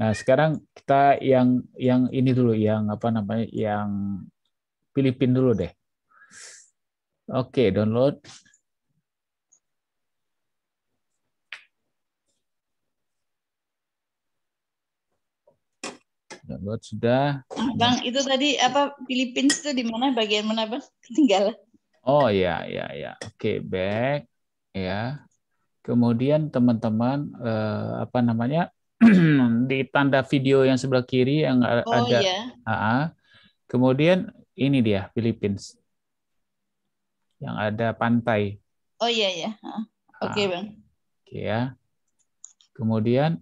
Nah, sekarang kita yang yang ini dulu yang apa namanya? yang Filipin dulu deh. Oke, okay, download. download sudah. Ah, Bang, itu tadi apa Filipin itu di mana bagian mana, Bang? Ketinggalan. Oh ya, ya, ya. Oke, okay, back ya. Kemudian teman-teman eh, apa namanya di tanda video yang sebelah kiri yang oh, ada iya. AA. Kemudian ini dia Philippines. Yang ada pantai. Oh iya ya. Oke, okay, Bang. Oke okay, ya. Kemudian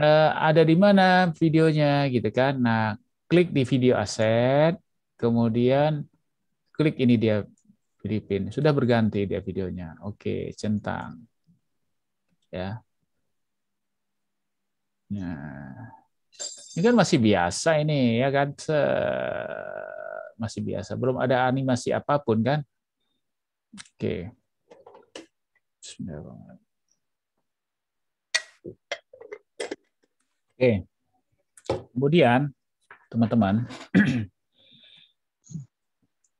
eh, ada di mana videonya gitu kan. Nah, klik di video aset, kemudian klik ini dia Filipina. Sudah berganti dia videonya. Oke, centang. Ya. Nah. Ini kan masih biasa ini ya kan masih biasa. Belum ada animasi apapun kan? Oke. Oke. Kemudian teman-teman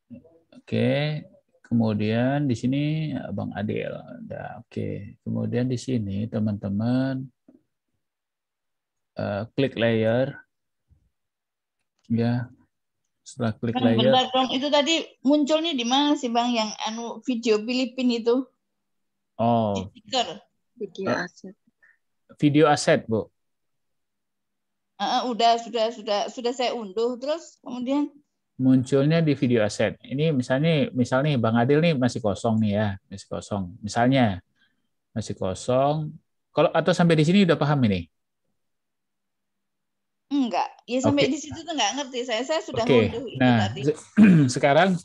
Oke, Kemudian di sini eh, Bang Adil. Ya, oke. Okay. Kemudian di sini teman-teman uh, klik layer. Ya. Setelah klik Bang, layer. Bentar, bang. Itu tadi munculnya di mana sih Bang yang anu video Filipin itu? Oh. Video eh, aset. Video aset, Bu. Uh, udah sudah sudah sudah saya unduh terus kemudian munculnya di video aset. Ini misalnya misalnya Bang Adil nih masih kosong nih ya, masih kosong. Misalnya masih kosong. Kalau atau sampai di sini udah paham ini? Enggak. Ya sampai okay. di situ tuh enggak ngerti saya. Saya sudah okay. ngunduh nah, tadi. sekarang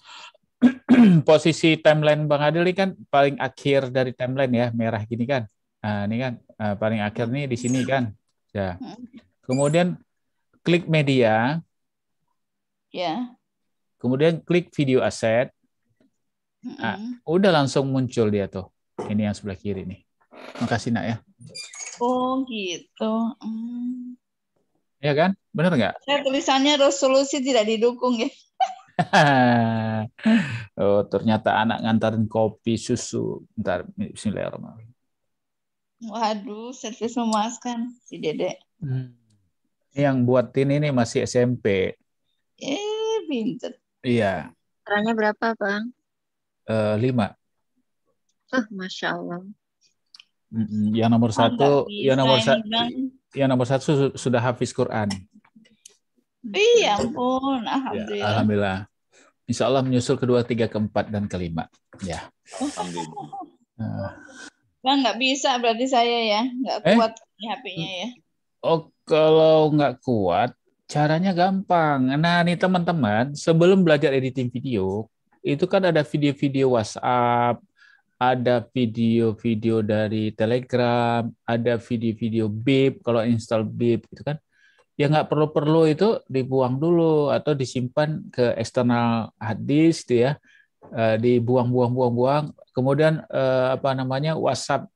posisi timeline Bang Adil ini kan paling akhir dari timeline ya, merah gini kan. Nah, ini kan eh, paling akhir nih di sini kan. Ya. Kemudian klik media. Ya. Kemudian klik video aset. Nah, udah langsung muncul dia tuh. Ini yang sebelah kiri nih. Makasih nak ya. Oh gitu. Hmm. Ya kan? Bener nggak? Saya tulisannya resolusi tidak didukung ya. oh, ternyata anak ngantarin kopi susu. Ntar Bismillahirrahmanirrahim. Waduh, servis memuaskan si Dede. Hmm. Yang buatin ini masih SMP. Eh, pinter. Iya. Caranya berapa, Bang? Uh, lima. Uh, Masya Allah. Mm-mm. Yang nomor oh, satu, yang nomor satu, yang nomor satu sudah hafiz Quran. Iya ampun, ya, alhamdulillah. Ya, alhamdulillah. Insya Allah menyusul kedua, tiga, keempat, dan kelima. Ya. Alhamdulillah. Ah. Bang nggak bisa berarti saya ya, nggak eh? kuat HP-nya ya. Oh kalau nggak kuat, Caranya gampang. Nah, nih teman-teman, sebelum belajar editing video, itu kan ada video-video WhatsApp, ada video-video dari Telegram, ada video-video BIP kalau install BIP itu kan. Ya nggak perlu-perlu itu dibuang dulu atau disimpan ke eksternal hard disk gitu ya. Eh, dibuang-buang-buang-buang. Kemudian eh, apa namanya WhatsApp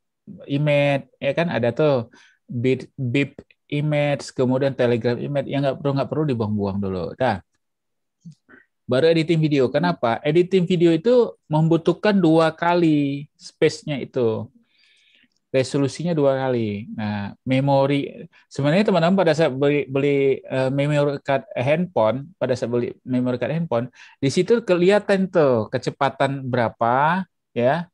image ya kan ada tuh BIP, BIP image, kemudian Telegram image yang nggak perlu nggak perlu dibuang-buang dulu. Nah, baru editing video. Kenapa? Editing video itu membutuhkan dua kali space-nya itu. Resolusinya dua kali. Nah, memori sebenarnya teman-teman pada saat beli, beli uh, memory card handphone, pada saat beli memory card handphone, di situ kelihatan tuh kecepatan berapa, ya.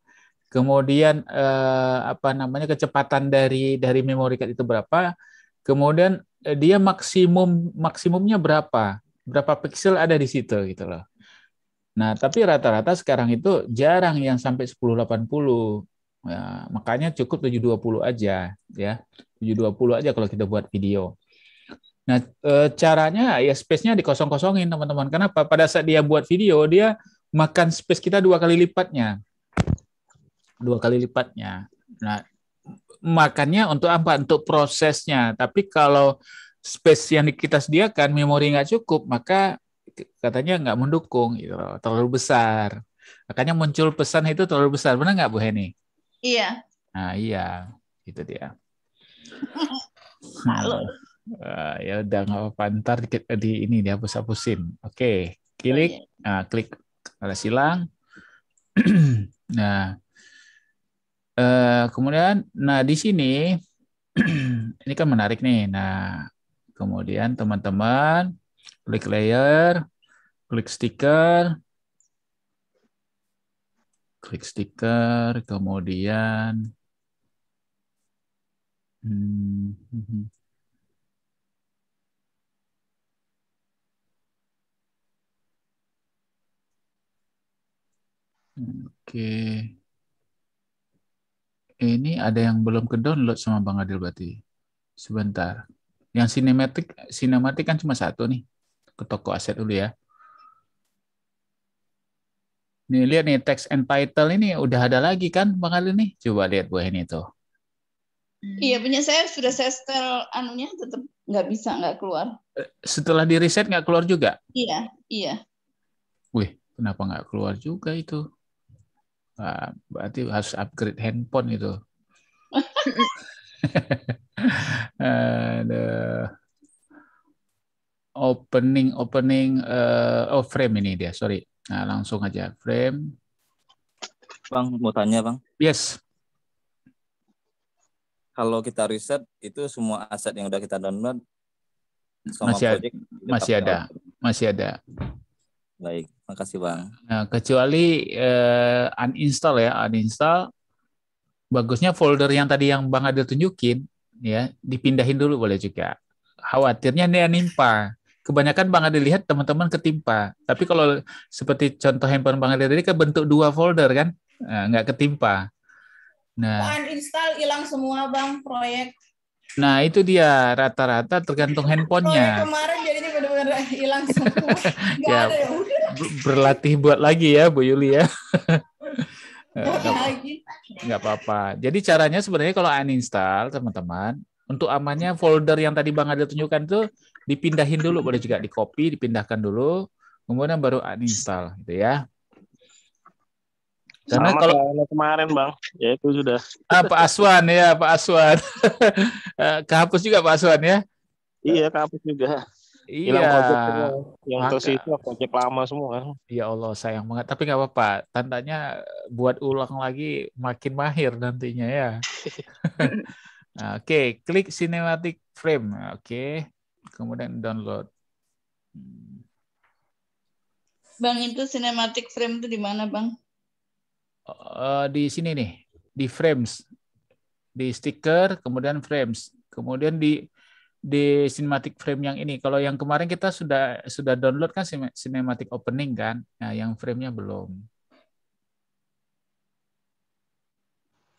Kemudian uh, apa namanya kecepatan dari dari memory card itu berapa, Kemudian eh, dia maksimum maksimumnya berapa? Berapa piksel ada di situ gitu loh. Nah, tapi rata-rata sekarang itu jarang yang sampai 1080. Ya, makanya cukup 720 aja ya. 720 aja kalau kita buat video. Nah, e, caranya ya space-nya dikosong-kosongin, teman-teman. Kenapa? Pada saat dia buat video, dia makan space kita dua kali lipatnya. Dua kali lipatnya. Nah, makannya untuk apa? Untuk prosesnya. Tapi kalau space yang kita sediakan memori nggak cukup, maka katanya nggak mendukung gitu loh, terlalu besar. Makanya muncul pesan itu terlalu besar. Benar nggak Bu Heni? Iya. Nah, iya. Itu dia. Halo. Uh, ah, ya udah nggak apa-apa ntar di, di ini dihapus-hapusin. Oke, okay. klik, oh, iya. nah, klik ada silang. nah, Eh, kemudian, nah di sini ini kan menarik nih. Nah, kemudian teman-teman klik layer, klik stiker, klik stiker, kemudian hmm, hmm, hmm. Oke. Okay ini ada yang belum ke download sama Bang Adil berarti. Sebentar. Yang sinematik sinematik kan cuma satu nih. Ke toko aset dulu ya. Nih lihat nih text and title ini udah ada lagi kan Bang Adil nih. Coba lihat buah ini tuh. Iya punya saya sudah saya setel anunya tetap nggak bisa nggak keluar. Eh, setelah di reset nggak keluar juga? Iya iya. Wih kenapa nggak keluar juga itu? Ah, berarti harus upgrade handphone itu. ada Opening, opening, uh, oh frame ini dia, sorry. Nah, langsung aja frame. Bang, mau tanya bang? Yes. Kalau kita riset itu semua aset yang udah kita download sama masih, project, masih ada, masih ada. Baik, makasih Bang. Nah, kecuali uh, uninstall ya, uninstall bagusnya folder yang tadi yang Bang ada tunjukin ya, dipindahin dulu boleh juga. Khawatirnya dia nimpa. Kebanyakan Bang ada lihat teman-teman ketimpa. Tapi kalau seperti contoh handphone Bang ada tadi bentuk dua folder kan, nah, nggak ketimpa. Nah, oh, uninstall hilang semua Bang proyek. Nah, itu dia rata-rata tergantung handphonenya. Proyek kemarin jadinya benar-benar hilang semua. Gak ya. ada ya berlatih buat lagi ya Bu Yuli ya. Nggak apa-apa. Jadi caranya sebenarnya kalau uninstall teman-teman, untuk amannya folder yang tadi Bang Adil tunjukkan itu dipindahin dulu, boleh juga di copy, dipindahkan dulu, kemudian baru uninstall gitu ya. Karena Sama kalau kemarin bang, ya itu sudah. Ah, Pak Aswan ya, Pak Aswan. Eh, kehapus juga Pak Aswan ya. Iya, kehapus juga. Iya. Yang terus itu proyek lama semua. Kan? Ya Allah sayang banget. Tapi nggak apa-apa. Tandanya buat ulang lagi makin mahir nantinya ya. Nah, oke, okay. klik cinematic frame. Oke. Okay. Kemudian download. Bang itu cinematic frame itu di mana bang? Uh, di sini nih, di frames, di stiker, kemudian frames, kemudian di di cinematic frame yang ini. Kalau yang kemarin kita sudah sudah download kan cinematic opening kan. Nah, yang frame nya belum.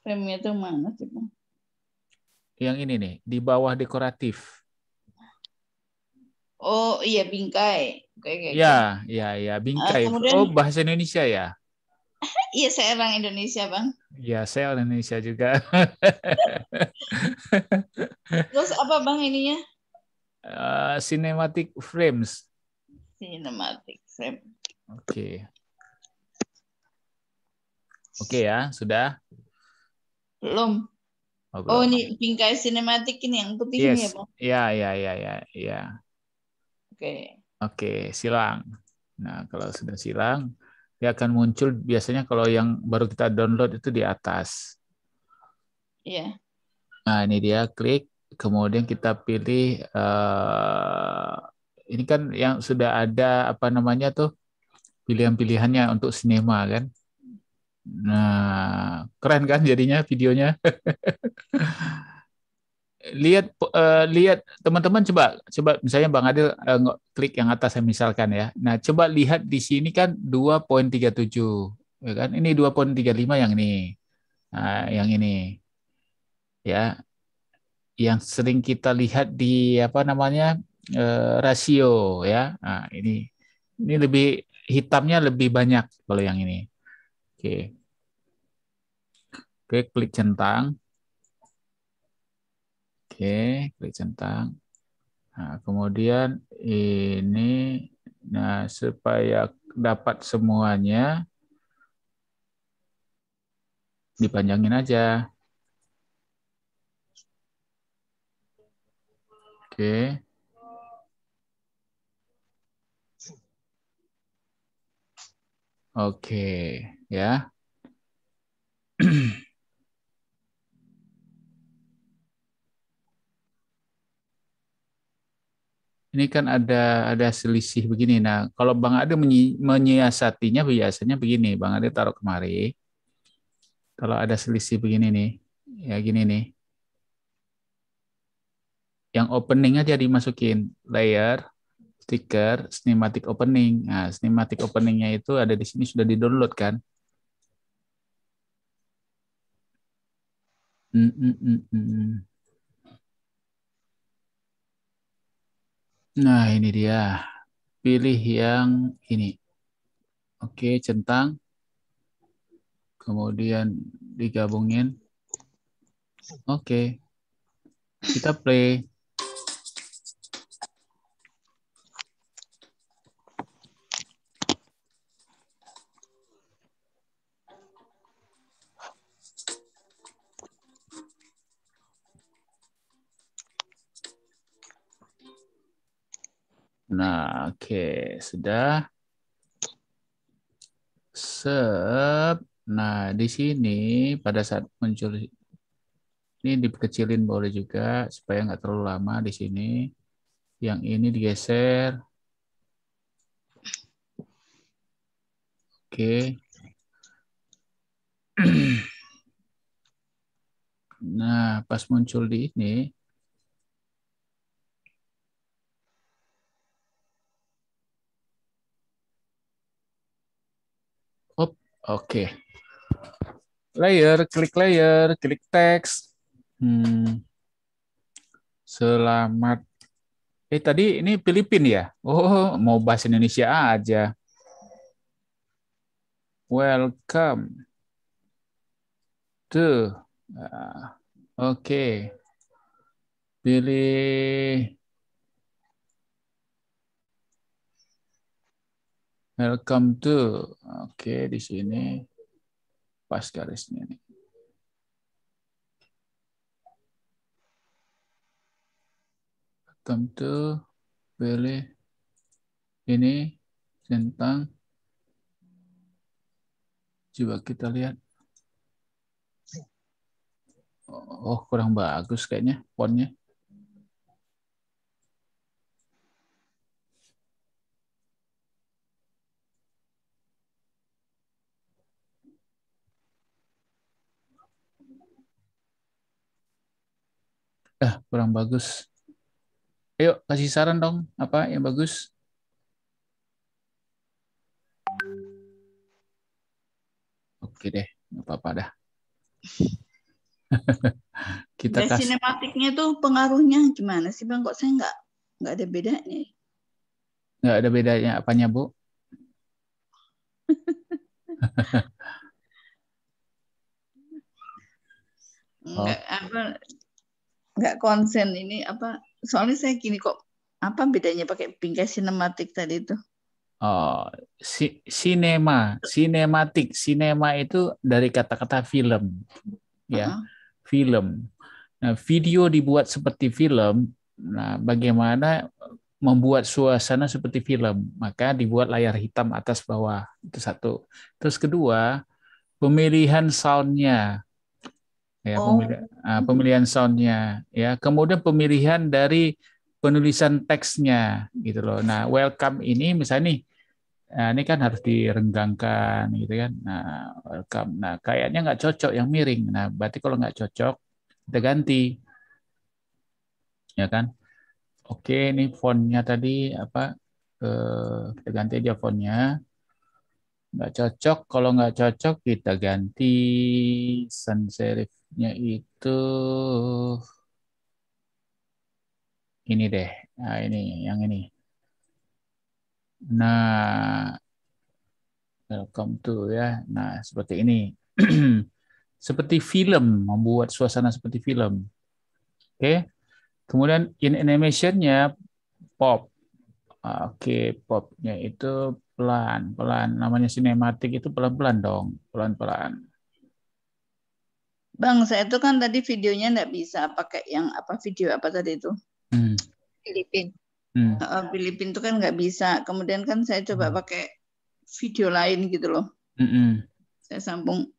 frame nya itu mana sih, Bang? Yang ini nih, di bawah dekoratif. Oh, iya bingkai. Oke, oke, ya, ya, ya, bingkai. Uh, kemudian... Oh, bahasa Indonesia ya. Iya, saya orang Indonesia, Bang. Iya, saya orang Indonesia juga. Terus apa, Bang, ininya? Uh, cinematic frames. Cinematic frame. Oke. Okay. Oke okay, ya, sudah? Belum. Oh, oh belum. oh ini bingkai cinematic ini yang putih yes. ini ya, Bang? Iya, iya, iya, iya. Ya. Oke. Okay. Oke, silang. Nah, kalau sudah silang, dia akan muncul biasanya kalau yang baru kita download itu di atas. Iya. Yeah. Nah, ini dia klik, kemudian kita pilih uh, ini kan yang sudah ada apa namanya tuh pilihan-pilihannya untuk sinema kan. Nah, keren kan jadinya videonya. lihat uh, lihat teman-teman coba coba misalnya Bang Adil uh, klik yang atas saya misalkan ya. Nah, coba lihat di sini kan 2.37 ya kan? Ini 2.35 yang ini. Nah, yang ini. Ya. Yang sering kita lihat di apa namanya? Uh, rasio ya. Nah, ini ini lebih hitamnya lebih banyak kalau yang ini. Oke. Okay. Oke, klik centang. Oke, klik centang. Nah, kemudian ini nah supaya dapat semuanya dipanjangin aja. Oke. Oke, ya. ini kan ada ada selisih begini. Nah, kalau Bang Ade menyi, menyiasatinya biasanya begini, Bang Ade taruh kemari. Kalau ada selisih begini nih, ya gini nih. Yang openingnya jadi masukin layer, stiker, cinematic opening. Nah, cinematic openingnya itu ada di sini sudah di-download kan? Mm -mm -mm. mm, mm. Nah, ini dia. Pilih yang ini. Oke, centang. Kemudian digabungin. Oke. Kita play. Nah, oke, okay. sudah. Sep. Nah, di sini pada saat muncul ini dikecilin boleh juga supaya nggak terlalu lama di sini. Yang ini digeser. Oke. Okay. Nah, pas muncul di ini, Oke. Okay. Layer, klik layer, klik teks. Hmm. Selamat. Eh tadi ini Filipin ya? Oh, mau bahas Indonesia aja. Welcome to. Ah, oke. Okay. Pilih Welcome to. Oke, di sini pas garisnya nih. Welcome to pilih ini tentang coba kita lihat. Oh, kurang bagus kayaknya fontnya. ah kurang bagus ayo kasih saran dong apa yang bagus oke deh nggak apa-apa dah kita kasih sinematiknya tuh pengaruhnya gimana sih bang kok saya nggak nggak ada bedanya ya? nggak ada bedanya apanya bu Enggak, oh. apa nggak konsen ini apa soalnya saya gini kok apa bedanya pakai bingkai sinematik tadi itu oh si sinema sinematik sinema itu dari kata-kata film ya uh -huh. film nah video dibuat seperti film nah bagaimana membuat suasana seperti film maka dibuat layar hitam atas bawah itu satu terus kedua pemilihan soundnya ya oh. pemilihan, uh, pemilihan soundnya ya kemudian pemilihan dari penulisan teksnya gitu loh nah welcome ini misalnya nih nah ini kan harus direnggangkan gitu kan nah welcome nah kayaknya nggak cocok yang miring nah berarti kalau nggak cocok kita ganti ya kan oke ini fontnya tadi apa eh, kita ganti aja fontnya nggak cocok kalau nggak cocok kita ganti sans serif yaitu ini deh. Nah, ini yang ini. Nah, welcome to ya. Nah, seperti ini. seperti film, membuat suasana seperti film. Oke. Okay. Kemudian in animation-nya pop. Ah, oke, okay, popnya itu pelan-pelan. Namanya sinematik itu pelan-pelan dong, pelan-pelan. Bang, saya itu kan tadi videonya nggak bisa pakai yang apa video apa tadi itu? Hmm. Filipin. Hmm. Uh, Filipin itu kan nggak bisa. Kemudian kan saya coba hmm. pakai video lain gitu loh. Hmm -hmm. Saya sambung.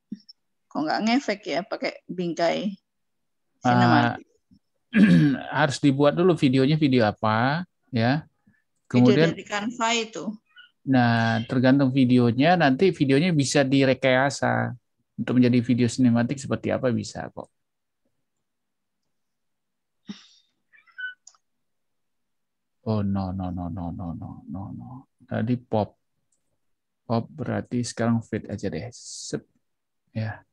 Kok nggak ngefek ya pakai bingkai? Uh, harus dibuat dulu videonya video apa ya? Kemudian video dari Canva itu. Nah, tergantung videonya nanti videonya bisa direkayasa untuk menjadi video sinematik seperti apa bisa kok. Oh no no no no no no no no. Tadi pop. Pop berarti sekarang fit aja deh. Sep. Ya.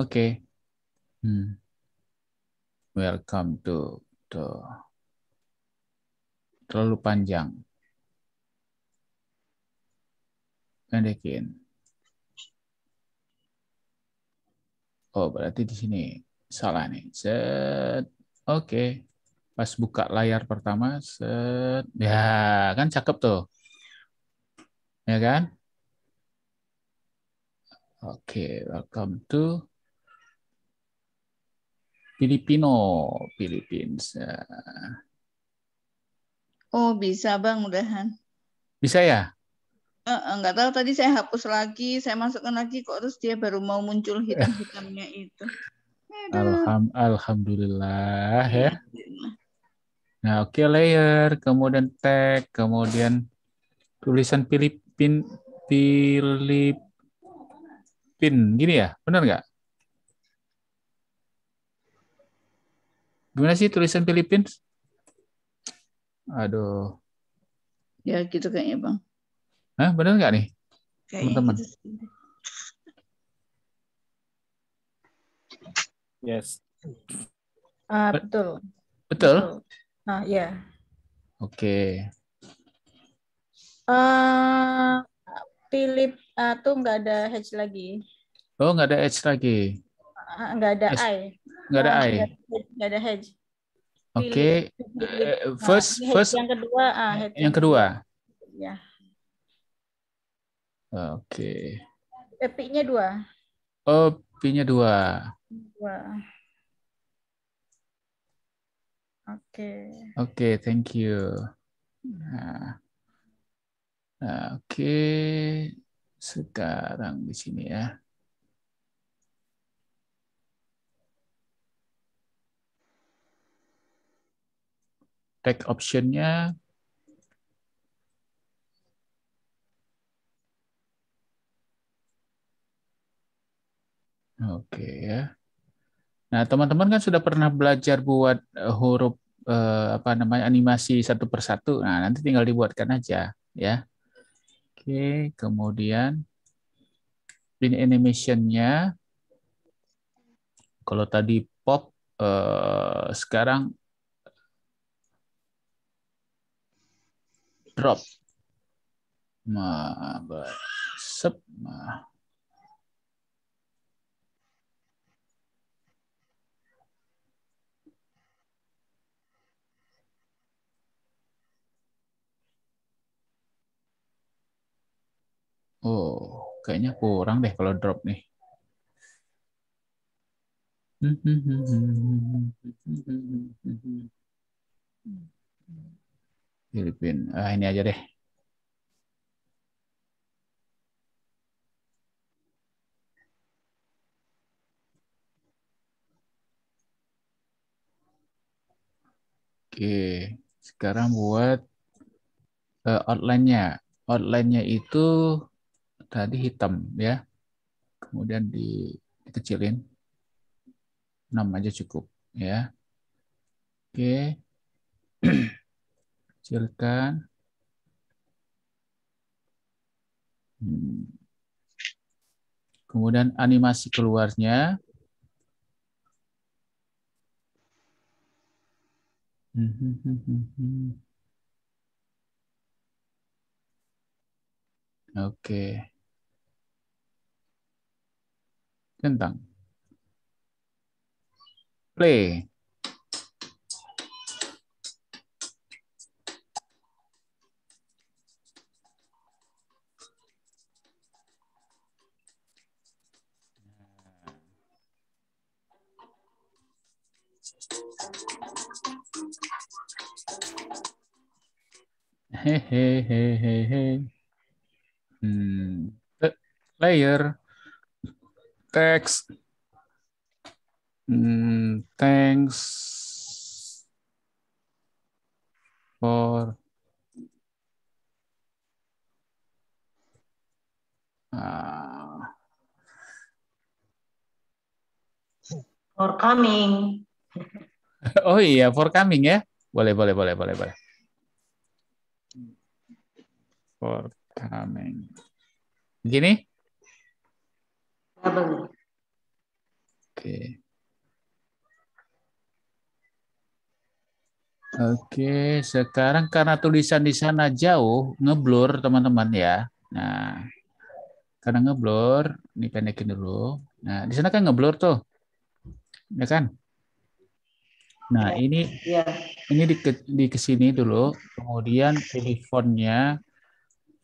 Oke. Okay. Hmm. Welcome to the terlalu panjang. Pendekin. Oh, berarti di sini salah nih. Set. Oke. Okay. Pas buka layar pertama, set. Ya, kan cakep tuh. Ya kan? Oke, okay, welcome to Filipino, Philippines. Ya. Oh, bisa Bang, mudahan. Bisa ya? nggak tahu tadi saya hapus lagi, saya masukkan lagi kok terus dia baru mau muncul hitam-hitamnya itu. Alham, Alhamdulillah ya. Nah, oke okay, layer, kemudian tag, kemudian tulisan Filipin Filipin gini ya, benar nggak? Gimana sih tulisan Filipin? Aduh. Ya gitu kayaknya, Bang. Hah, benar nggak nih? Gitu Teman-teman. Yes. Uh, betul. Betul? Nah, ya. Oke. Okay. Ah, Philip uh, tuh nggak ada H lagi. Oh, nggak ada H lagi. Uh, nggak ada H. I. Nggak ada uh, I. Nggak ada H. Oke. Okay. Uh, eh, eh, First, nah, first. Yang kedua. Uh, yang kedua. Ya. Yeah. Oke. Okay. Eh, nya dua. Oh, p nya dua. Dua. Oke. Okay. Oke, okay, thank you. Nah, nah oke. Okay. Sekarang di sini ya. Tag optionnya Oke ya. Nah, teman-teman kan sudah pernah belajar buat eh, huruf eh, apa namanya animasi satu persatu. Nah, nanti tinggal dibuatkan aja ya. Oke, kemudian pin animationnya. Kalau tadi pop, eh, sekarang drop. Nah, sep. Nah. Oh, kayaknya kurang deh kalau drop nih. Filipin. Ah, ini aja deh. Oke, sekarang buat uh, outline-nya. Outline-nya itu tadi hitam ya. Kemudian di, dikecilin. 6 aja cukup ya. Oke. Kecilkan. Hmm. Kemudian animasi keluarnya. Oke. tentang play. Hehehehe. Hmm, player. Thanks. Mm, thanks for uh, for coming. oh iya, for coming ya. Boleh, boleh, boleh, boleh, boleh. For coming. gini Oke. Okay. Oke, sekarang karena tulisan di sana jauh, ngeblur teman-teman ya. Nah, karena ngeblur, ini pendekin dulu. Nah, di sana kan ngeblur tuh. Ya kan? Nah, ya, ini ya. ini di, di kesini dulu, kemudian pilih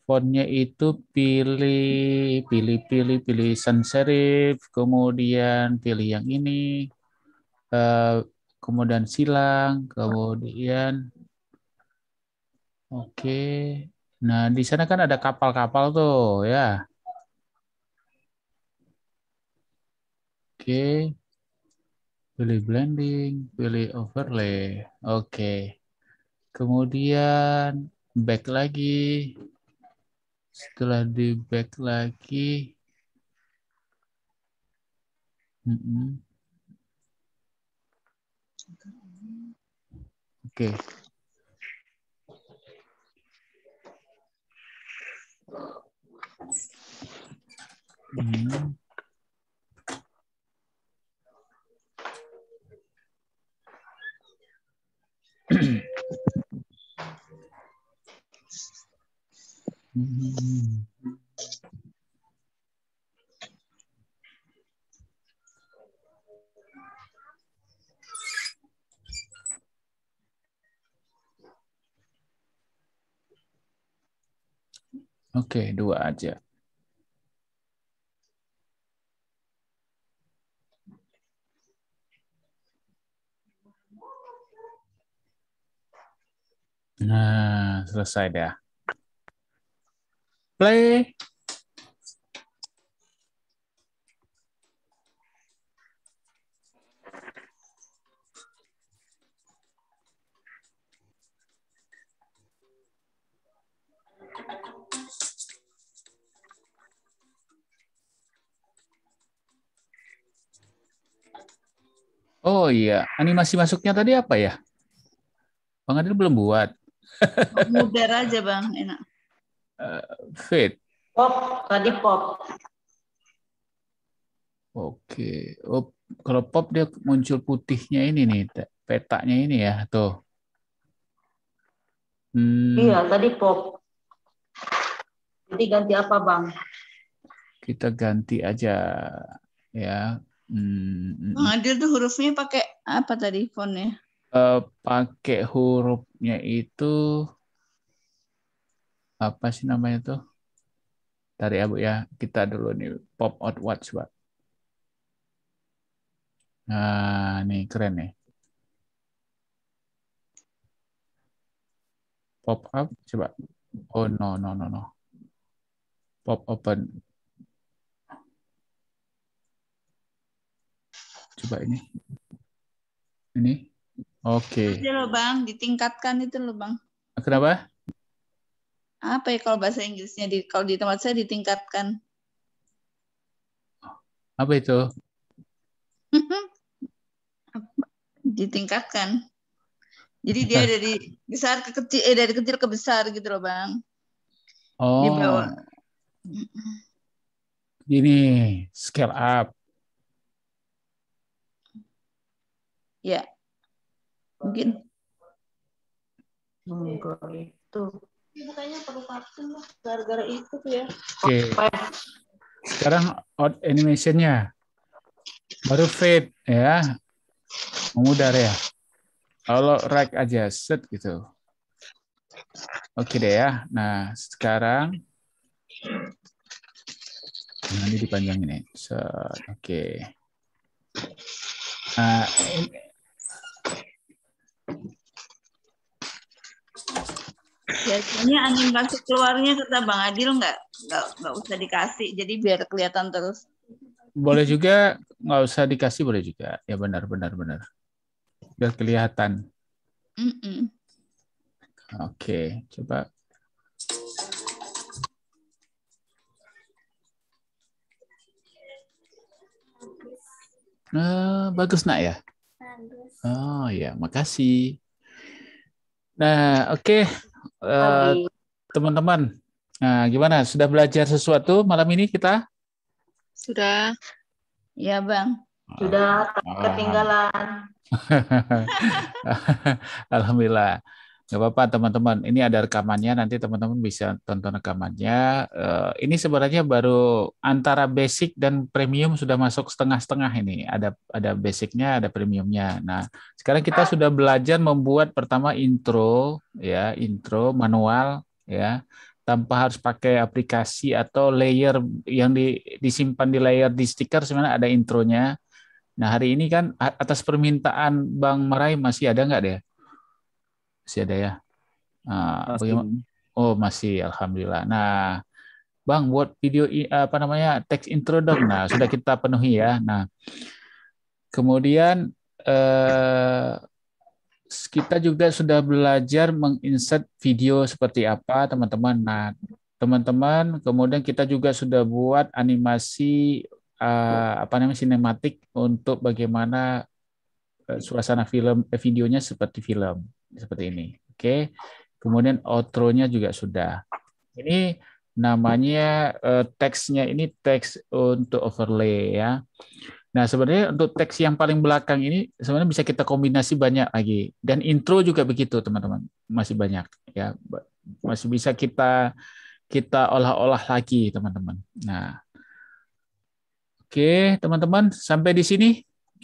fontnya itu pilih pilih pilih pilih sans serif, kemudian pilih yang ini, eh, kemudian silang, kemudian oke. Okay. Nah di sana kan ada kapal-kapal tuh ya. Oke, okay. pilih blending, pilih overlay. Oke, okay. kemudian back lagi setelah di back lagi mm -mm. oke okay. mm. Hmm. Oke, okay, dua aja. Nah, selesai dah play. Oh iya, animasi masuknya tadi apa ya? Bang Adil belum buat. Mudah aja Bang, enak uh, Pop, tadi pop. Oke. Oh, kalau pop dia muncul putihnya ini nih, petanya ini ya, tuh. Hmm. Iya, tadi pop. Jadi ganti apa, Bang? Kita ganti aja ya. Hmm. Bang Adil tuh hurufnya pakai apa tadi fontnya? Uh, pakai hurufnya itu apa sih namanya tuh? Dari Abu ya, kita dulu nih pop out watch, Pak. Nah, nih keren nih. Pop up coba. Oh no no no no. Pop open. Coba ini. Ini. Oke. Okay. Itu loh, Bang, ditingkatkan itu loh, Bang. Kenapa? apa ya kalau bahasa Inggrisnya di kalau di tempat saya ditingkatkan apa itu ditingkatkan jadi dia dari besar ke kecil eh dari kecil ke besar gitu loh bang oh ini scale up ya mungkin monggo itu Iya, perlu gara-gara itu ya. Oke. Sekarang out animationnya. Baru fade ya. Memudar ya. Kalau right aja set gitu. Oke deh ya. Nah, sekarang nah, ini dipanjangin nih. Set. Oke. Okay. Nah, Biasanya ya, angin masuk keluarnya kata Bang Adil nggak nggak usah dikasih, jadi biar kelihatan terus. Boleh juga nggak usah dikasih boleh juga, ya benar benar benar. Biar kelihatan. Mm -mm. Oke, coba. nah bagus nak ya? Bagus. Oh ya, makasih. Nah, oke. Okay teman eh, teman-teman. Nah, gimana? Sudah belajar sesuatu malam ini kita? Sudah. Ya, Bang. Sudah ketinggalan. Alhamdulillah. Gak apa-apa teman-teman, ini ada rekamannya, nanti teman-teman bisa tonton rekamannya. Eh, ini sebenarnya baru antara basic dan premium sudah masuk setengah-setengah ini. Ada ada basicnya, ada premiumnya. Nah, sekarang kita sudah belajar membuat pertama intro, ya intro manual, ya tanpa harus pakai aplikasi atau layer yang di, disimpan di layer di stiker sebenarnya ada intronya. Nah hari ini kan atas permintaan Bang Marai masih ada nggak deh? masih ada ya. Uh, masih. Oh masih, alhamdulillah. Nah, Bang buat video apa namanya teks intro dong. Nah sudah kita penuhi ya. Nah kemudian eh, kita juga sudah belajar menginsert video seperti apa teman-teman. Nah teman-teman kemudian kita juga sudah buat animasi eh, apa namanya sinematik untuk bagaimana eh, suasana film eh, videonya seperti film seperti ini. Oke. Kemudian outro-nya juga sudah. Ini namanya uh, teksnya ini teks untuk overlay ya. Nah, sebenarnya untuk teks yang paling belakang ini sebenarnya bisa kita kombinasi banyak lagi dan intro juga begitu, teman-teman. Masih banyak ya. Masih bisa kita kita olah-olah lagi, teman-teman. Nah, Oke, teman-teman, sampai di sini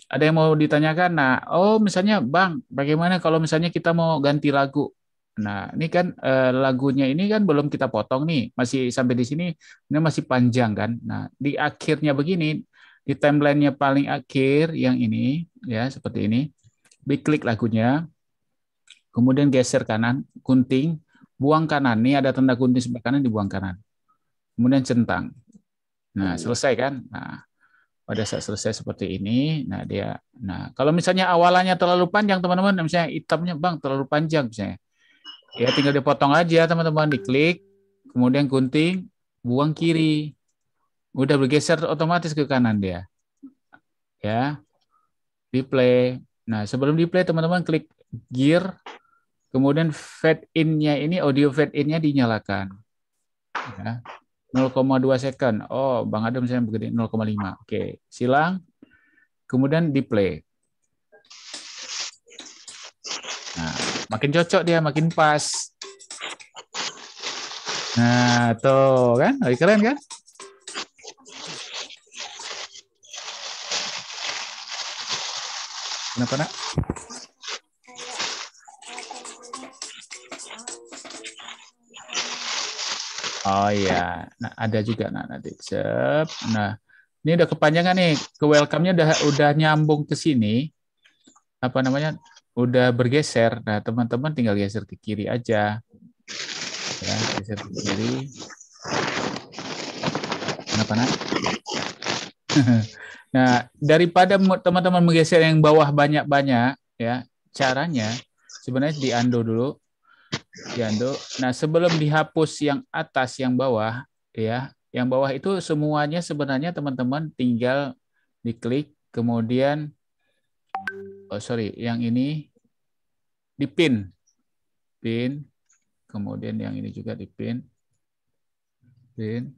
ada yang mau ditanyakan? Nah, oh misalnya Bang, bagaimana kalau misalnya kita mau ganti lagu? Nah, ini kan eh, lagunya ini kan belum kita potong nih, masih sampai di sini ini masih panjang kan. Nah, di akhirnya begini, di timelinenya paling akhir yang ini ya seperti ini, diklik lagunya, kemudian geser kanan, gunting, buang kanan. Ini ada tanda gunting sebelah kanan dibuang kanan, kemudian centang. Nah, iya. selesai kan? Nah, pada saat selesai seperti ini, nah dia, nah kalau misalnya awalannya terlalu panjang teman-teman, nah, misalnya hitamnya bang terlalu panjang misalnya, ya tinggal dipotong aja teman-teman, diklik, kemudian gunting, buang kiri, udah bergeser otomatis ke kanan dia, ya, Di play. Nah sebelum di play, teman-teman klik gear, kemudian fade in-nya ini audio fade in-nya dinyalakan, ya. 0,2 second. Oh, Bang Adam saya begini 0,5. Oke, okay. silang. Kemudian di play. Nah, makin cocok dia, makin pas. Nah, tuh kan, lebih keren kan? Kenapa nak? Oh iya, nah, ada juga nah nanti. Sep. Nah, ini udah kepanjangan nih. Ke welcome-nya udah udah nyambung ke sini. Apa namanya? Udah bergeser. Nah, teman-teman tinggal geser ke kiri aja. Ya, geser ke kiri. Kenapa, Nak? nah, daripada teman-teman menggeser yang bawah banyak-banyak, ya, caranya sebenarnya di Ando dulu Jando. Ya, nah, sebelum dihapus yang atas, yang bawah, ya, yang bawah itu semuanya sebenarnya teman-teman tinggal diklik, kemudian, oh sorry, yang ini dipin, pin, kemudian yang ini juga dipin, pin,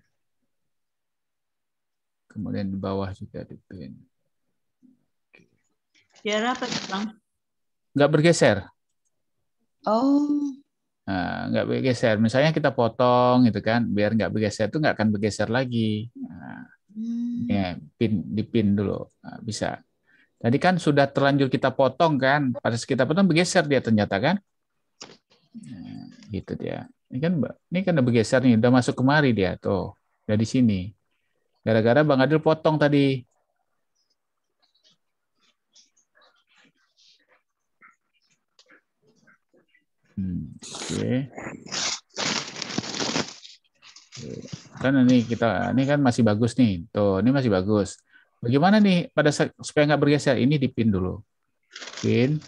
kemudian di bawah juga dipin. Biar apa, Bang? Nggak bergeser. Oh. Nah, bergeser. Misalnya kita potong gitu kan, biar nggak bergeser itu nggak akan bergeser lagi. Nah, hmm. ya, pin dipin dulu nah, bisa. Tadi kan sudah terlanjur kita potong kan, pada kita potong bergeser dia ternyata kan. Nah, gitu dia. Ini kan ini kan udah bergeser nih, udah masuk kemari dia tuh dari sini. Gara-gara Bang Adil potong tadi. Oke. Okay. Kan ini kita, ini kan masih bagus nih. Tuh, ini masih bagus. Bagaimana nih pada supaya nggak bergeser? Ini dipin dulu. Pin.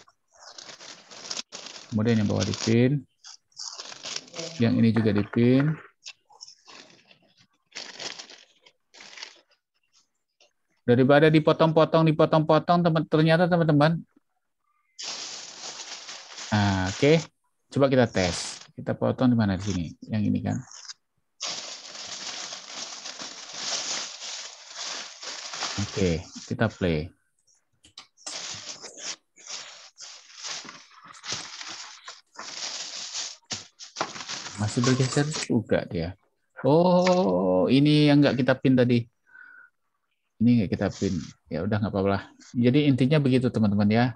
Kemudian yang bawah dipin. Yang ini juga dipin. Daripada dipotong-potong, dipotong-potong, teman ternyata teman-teman. Nah, Oke. Okay Coba kita tes. Kita potong di mana di sini? Yang ini kan. Oke, kita play. Masih bergeser juga dia. Oh, ini yang nggak kita pin tadi. Ini nggak kita pin. Ya udah nggak apa-apa. Jadi intinya begitu teman-teman ya.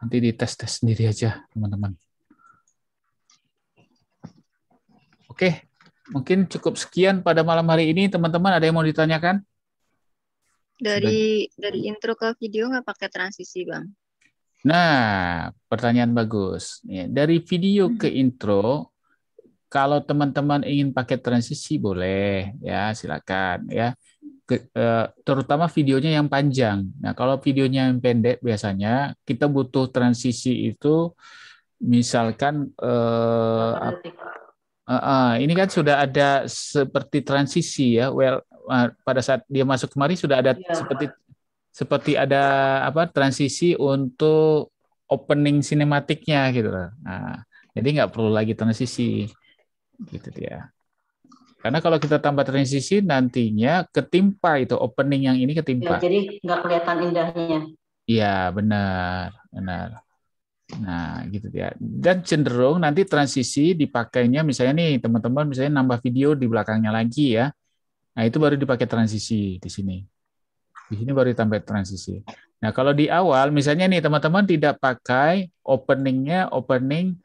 Nanti di tes tes sendiri aja, teman-teman. Oke, mungkin cukup sekian pada malam hari ini, teman-teman. Ada yang mau ditanyakan? Dari Sudah. dari intro ke video nggak pakai transisi, Bang. Nah, pertanyaan bagus. Dari video ke mhm. intro, kalau teman-teman ingin pakai transisi boleh ya, silakan ya ke, uh, terutama videonya yang panjang. Nah, kalau videonya yang pendek biasanya kita butuh transisi itu misalkan uh, uh, uh, ini kan sudah ada seperti transisi ya. Well, uh, pada saat dia masuk kemari sudah ada yeah. seperti seperti ada apa transisi untuk opening sinematiknya gitu Nah, jadi nggak perlu lagi transisi gitu dia. Karena kalau kita tambah transisi nantinya ketimpa itu opening yang ini ya, ketimpa. Ya, jadi nggak kelihatan indahnya. Iya benar, benar. Nah gitu ya. Dan cenderung nanti transisi dipakainya misalnya nih teman-teman misalnya nambah video di belakangnya lagi ya. Nah itu baru dipakai transisi di sini. Di sini baru ditambah transisi. Nah kalau di awal misalnya nih teman-teman tidak pakai openingnya opening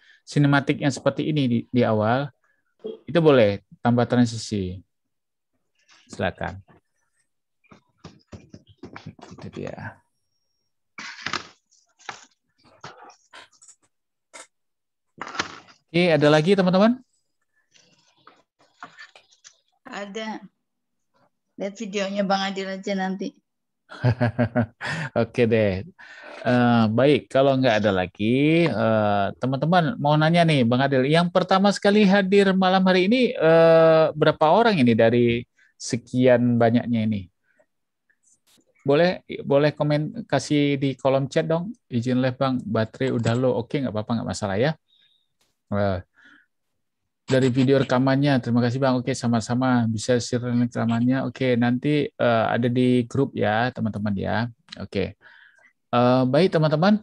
yang seperti ini di, di awal itu boleh tambah transisi. Silakan. Itu dia. Oke, ada lagi teman-teman? Ada. Lihat videonya Bang Adil aja nanti. Oke deh. Uh, baik, kalau nggak ada lagi, teman eh, teman-teman mau nanya nih, Bang Adil. Yang pertama sekali hadir malam hari ini, uh, berapa orang ini dari sekian banyaknya ini? Boleh boleh komen kasih di kolom chat dong. izin live Bang, baterai udah low. Oke, nggak apa-apa, nggak masalah ya. Uh, dari video rekamannya. Terima kasih Bang. Oke, sama-sama bisa share link rekamannya. Oke, nanti uh, ada di grup ya, teman-teman ya. Oke. Uh, baik, teman-teman.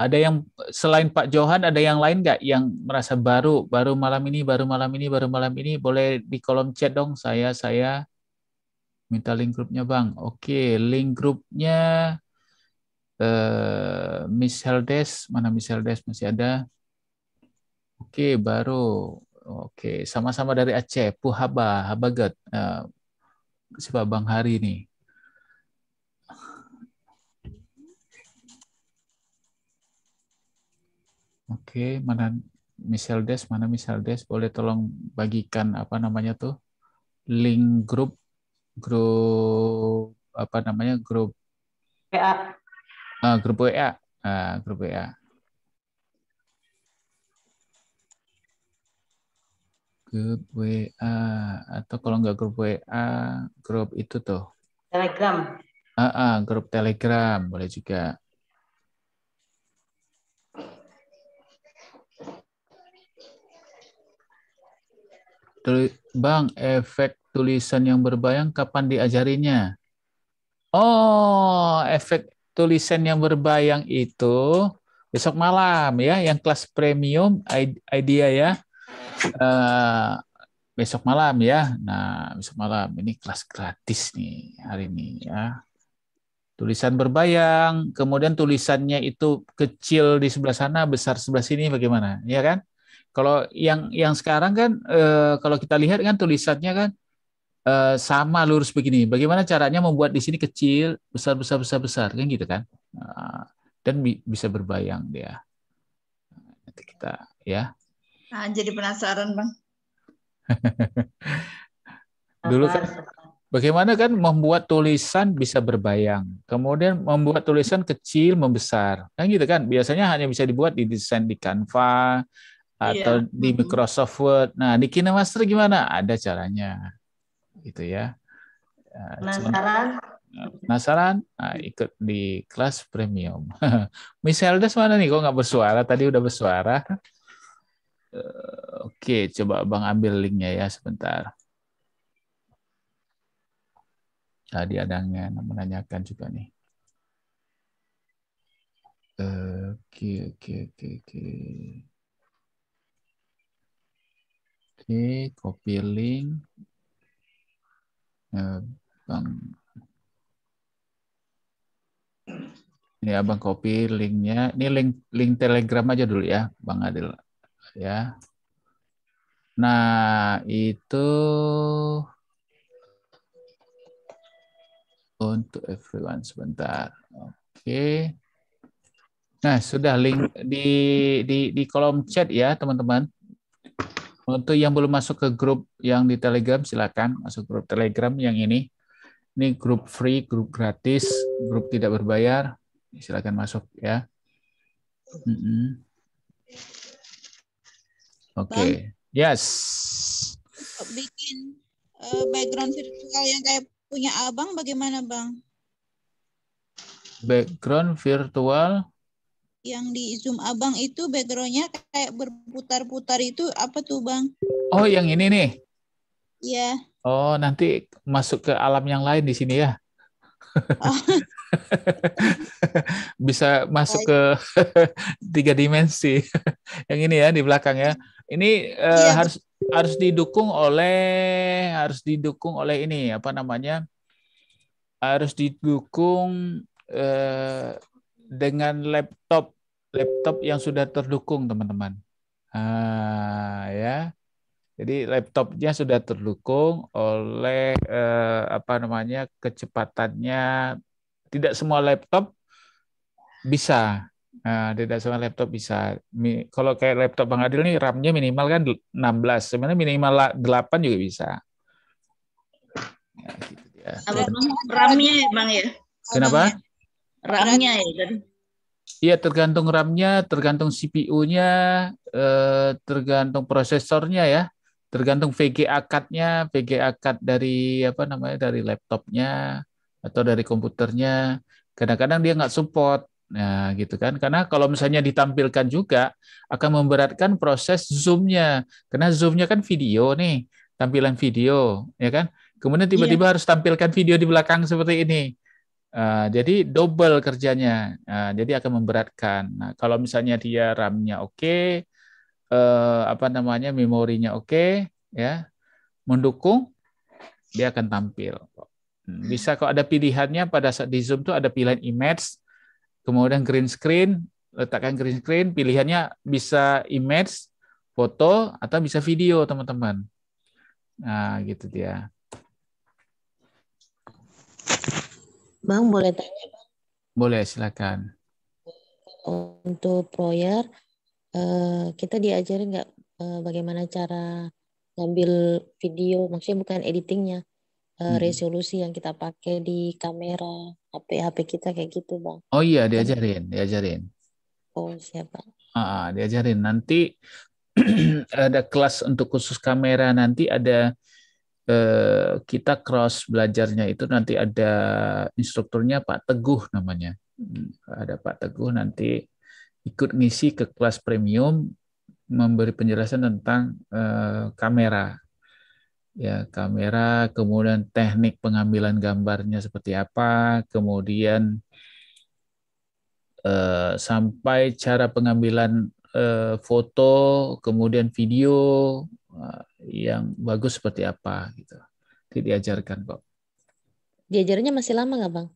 Ada yang selain Pak Johan ada yang lain nggak yang merasa baru baru malam ini baru malam ini baru malam ini boleh di kolom chat dong saya saya minta link grupnya bang oke link grupnya uh, Miss Heldes mana Miss Heldes masih ada Oke, baru. Oke, sama-sama dari Aceh. Puhaba, Habagat. Uh, eh, siapa Bang Hari ini? Oke, mana Michelle Des? Mana Michelle Des? Boleh tolong bagikan apa namanya tuh link grup grup apa namanya grup WA. Uh, ah, grup WA. Uh, ah, grup WA. grup WA atau kalau nggak grup WA grup itu tuh Telegram ah uh, grup Telegram boleh juga Bang, efek tulisan yang berbayang kapan diajarinya? Oh, efek tulisan yang berbayang itu besok malam ya, yang kelas premium idea ya. Eh, besok malam ya. Nah, besok malam ini kelas gratis nih hari ini ya. Tulisan berbayang, kemudian tulisannya itu kecil di sebelah sana, besar sebelah sini bagaimana? Ya kan? Kalau yang yang sekarang kan e, kalau kita lihat kan tulisannya kan e, sama lurus begini. Bagaimana caranya membuat di sini kecil, besar besar besar besar kan gitu kan? dan bisa berbayang dia. Nanti kita ya. Nah, jadi penasaran bang. Dulu kan bagaimana kan membuat tulisan bisa berbayang, kemudian membuat tulisan kecil membesar, kan gitu kan? Biasanya hanya bisa dibuat di desain di Canva atau iya. di hmm. Microsoft Word. Nah di KineMaster gimana? Ada caranya, gitu ya. Ah, penasaran? Ah, penasaran? Nah, ikut di kelas premium. Miss Heldes mana nih? Kok nggak bersuara? Tadi udah bersuara. Eh, oke, coba Bang ambil linknya ya sebentar. Tadi ada yang menanyakan juga nih. Oke, oke, oke, oke. Oke, copy link. Eh, Bang. Ini abang ya, copy linknya. Ini link link Telegram aja dulu ya, Bang Adil ya. Nah, itu untuk everyone sebentar. Oke. Nah, sudah link di di di kolom chat ya, teman-teman. Untuk yang belum masuk ke grup yang di Telegram silakan masuk grup Telegram yang ini. Ini grup free, grup gratis, grup tidak berbayar. Silakan masuk ya. Mm -mm. Oke. Okay. yes. Bikin uh, background virtual yang kayak punya abang bagaimana bang? Background virtual? Yang di zoom abang itu backgroundnya kayak berputar-putar itu apa tuh bang? Oh yang ini nih? Iya. Oh nanti masuk ke alam yang lain di sini ya? Oh. bisa masuk ke tiga dimensi yang ini ya di belakang ya ini uh, eh, yeah. harus harus didukung oleh harus didukung oleh ini apa namanya? Harus didukung uh, dengan laptop laptop yang sudah terdukung teman-teman. uh, ya. Jadi laptopnya sudah terdukung oleh uh, apa namanya kecepatannya tidak semua laptop bisa Nah, di dasar laptop bisa. Mi, kalau kayak laptop Bang Adil nih RAM-nya minimal kan 16. Sebenarnya minimal 8 juga bisa. Ya, gitu dia. RAM-nya ya Bang ya? Kenapa? RAM-nya ya kan? Iya tergantung RAM-nya, tergantung CPU-nya, eh, tergantung prosesornya ya, tergantung VGA card-nya, VGA card dari apa namanya dari laptopnya atau dari komputernya. Kadang-kadang dia nggak support Nah, gitu kan. Karena kalau misalnya ditampilkan juga akan memberatkan proses zoomnya. Karena zoomnya kan video nih, tampilan video, ya kan. Kemudian iya. tiba-tiba yeah. harus tampilkan video di belakang seperti ini. Uh, jadi double kerjanya, uh, jadi akan memberatkan. Nah, kalau misalnya dia RAM-nya oke, okay, uh, eh, apa namanya memorinya oke, okay, ya mendukung, dia akan tampil. Hmm, bisa kok ada pilihannya pada saat di zoom tuh ada pilihan image, kemudian green screen, letakkan green screen, pilihannya bisa image, foto, atau bisa video, teman-teman. Nah, gitu dia. Bang, boleh tanya, Bang? Boleh, silakan. Untuk proyek, eh, kita diajarin nggak eh, bagaimana cara ngambil video, maksudnya bukan editingnya, Eh, hmm. resolusi yang kita pakai di kamera HP HP kita kayak gitu bang oh iya kan diajarin diajarin oh siapa ah diajarin nanti ada kelas untuk khusus kamera nanti ada eh, kita cross belajarnya itu nanti ada instrukturnya Pak Teguh namanya hmm, ada Pak Teguh nanti ikut ngisi ke kelas premium memberi penjelasan tentang eh, kamera ya kamera, kemudian teknik pengambilan gambarnya seperti apa, kemudian eh, sampai cara pengambilan eh, foto, kemudian video eh, yang bagus seperti apa gitu. Jadi diajarkan kok. Diajarnya masih lama nggak bang?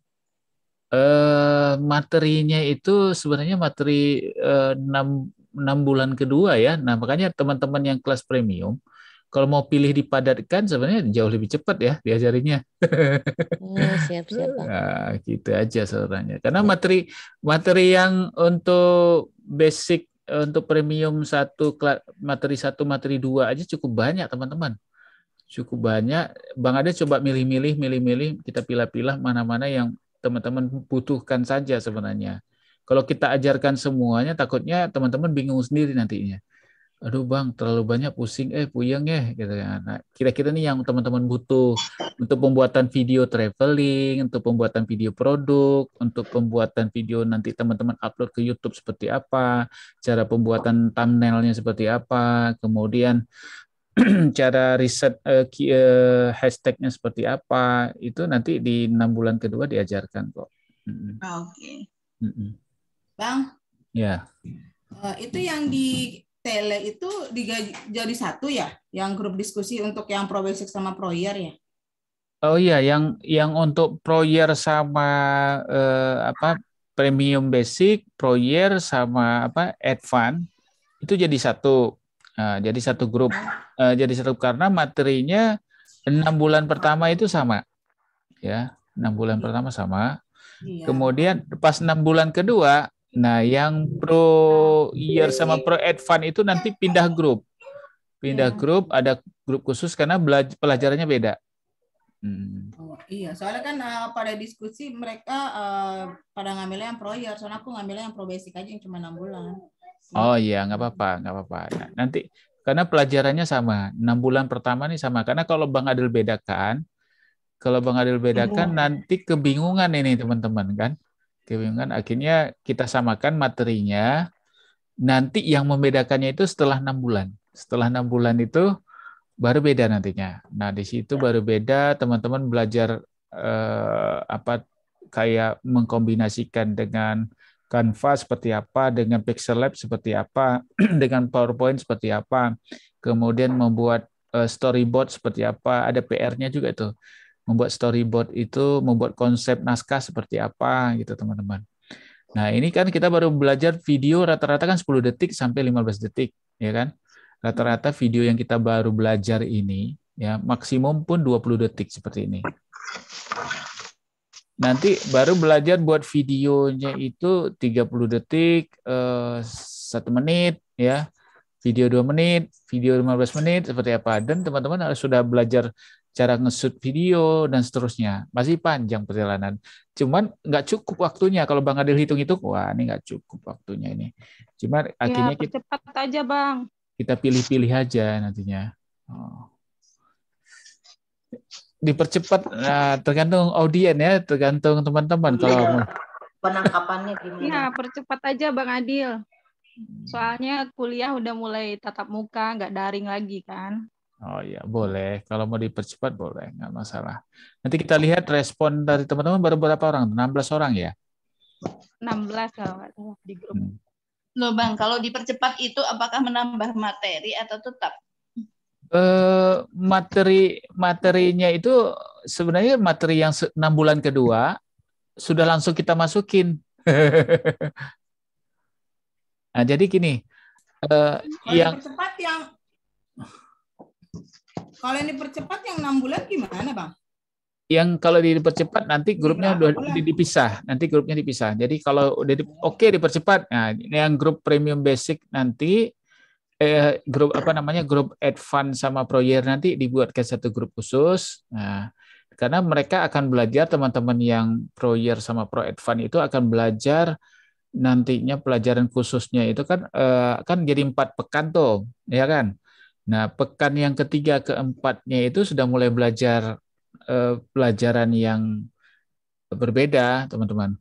Eh, materinya itu sebenarnya materi eh, enam 6, bulan kedua ya. Nah makanya teman-teman yang kelas premium kalau mau pilih dipadatkan sebenarnya jauh lebih cepat ya diajarinya. Oh, siap siap. Nah, gitu aja sebenarnya. Karena materi materi yang untuk basic untuk premium satu materi satu materi dua aja cukup banyak teman-teman. Cukup banyak. Bang Ade coba milih-milih milih-milih kita pilih-pilih mana-mana yang teman-teman butuhkan saja sebenarnya. Kalau kita ajarkan semuanya takutnya teman-teman bingung sendiri nantinya aduh bang terlalu banyak pusing eh puyeng ya gitu ya nah kira-kira nih yang teman-teman butuh untuk pembuatan video traveling untuk pembuatan video produk untuk pembuatan video nanti teman-teman upload ke YouTube seperti apa cara pembuatan thumbnailnya seperti apa kemudian cara riset eh, uh, hashtagnya seperti apa itu nanti di enam bulan kedua diajarkan kok oke okay. bang ya yeah. uh, itu yang di Tele itu jadi satu ya, yang grup diskusi untuk yang pro basic sama pro year ya? Oh iya, yang yang untuk pro year sama eh, apa premium basic, pro year sama apa advance itu jadi satu, nah, jadi satu grup, eh, jadi satu karena materinya enam bulan pertama itu sama, ya enam bulan pertama sama. Iya. Kemudian pas enam bulan kedua Nah, yang pro year sama pro advance itu nanti pindah grup. Pindah iya. grup, ada grup khusus karena pelajarannya beda. Hmm. Oh, iya, soalnya kan uh, pada diskusi mereka uh, pada ngambilnya yang pro year, soalnya aku ngambilnya yang pro basic aja yang cuma enam bulan. Oh iya, nggak apa-apa, nggak apa-apa. Nah, nanti karena pelajarannya sama, enam bulan pertama nih sama. Karena kalau Bang Adil bedakan, kalau Bang Adil bedakan iya. nanti kebingungan ini teman-teman kan. Kebingungan akhirnya kita samakan materinya nanti yang membedakannya itu setelah enam bulan setelah enam bulan itu baru beda nantinya nah di situ ya. baru beda teman-teman belajar eh, apa kayak mengkombinasikan dengan Canva seperti apa, dengan Pixel Lab seperti apa, dengan PowerPoint seperti apa, kemudian membuat eh, storyboard seperti apa, ada PR-nya juga itu membuat storyboard itu membuat konsep naskah seperti apa gitu teman-teman. Nah, ini kan kita baru belajar video rata-rata kan 10 detik sampai 15 detik, ya kan? Rata-rata video yang kita baru belajar ini ya maksimum pun 20 detik seperti ini. Nanti baru belajar buat videonya itu 30 detik, eh, satu menit, ya video 2 menit, video 15 menit, seperti apa. Dan teman-teman harus sudah belajar cara ngesut video dan seterusnya. Masih panjang perjalanan. Cuman nggak cukup waktunya kalau Bang Adil hitung itu wah ini nggak cukup waktunya ini. Cuman ya, akhirnya kita cepat aja, Bang. Kita pilih-pilih aja nantinya. Oh. Dipercepat nah, tergantung audien ya, tergantung teman-teman kalau iya. penangkapannya gimana. Nah, percepat aja Bang Adil. Soalnya kuliah udah mulai tatap muka, nggak daring lagi kan. Oh iya, boleh. Kalau mau dipercepat boleh, nggak masalah. Nanti kita lihat respon dari teman-teman baru berapa orang? 16 orang ya? 16 kalau di grup. Hmm. Loh Bang, kalau dipercepat itu apakah menambah materi atau tetap? Eh, materi materinya itu sebenarnya materi yang enam bulan kedua sudah langsung kita masukin. nah, jadi gini, eh, yang dipercepat yang kalau yang dipercepat yang enam bulan gimana, Bang? yang kalau dipercepat nanti grupnya udah dipisah nanti grupnya dipisah jadi kalau udah di, oke okay, dipercepat nah yang grup premium basic nanti eh, grup apa namanya grup advance sama pro year nanti dibuatkan satu grup khusus nah karena mereka akan belajar teman-teman yang pro year sama pro advance itu akan belajar nantinya pelajaran khususnya itu kan eh, kan jadi empat pekan tuh ya kan Nah, pekan yang ketiga keempatnya itu sudah mulai belajar eh, pelajaran yang berbeda, teman-teman.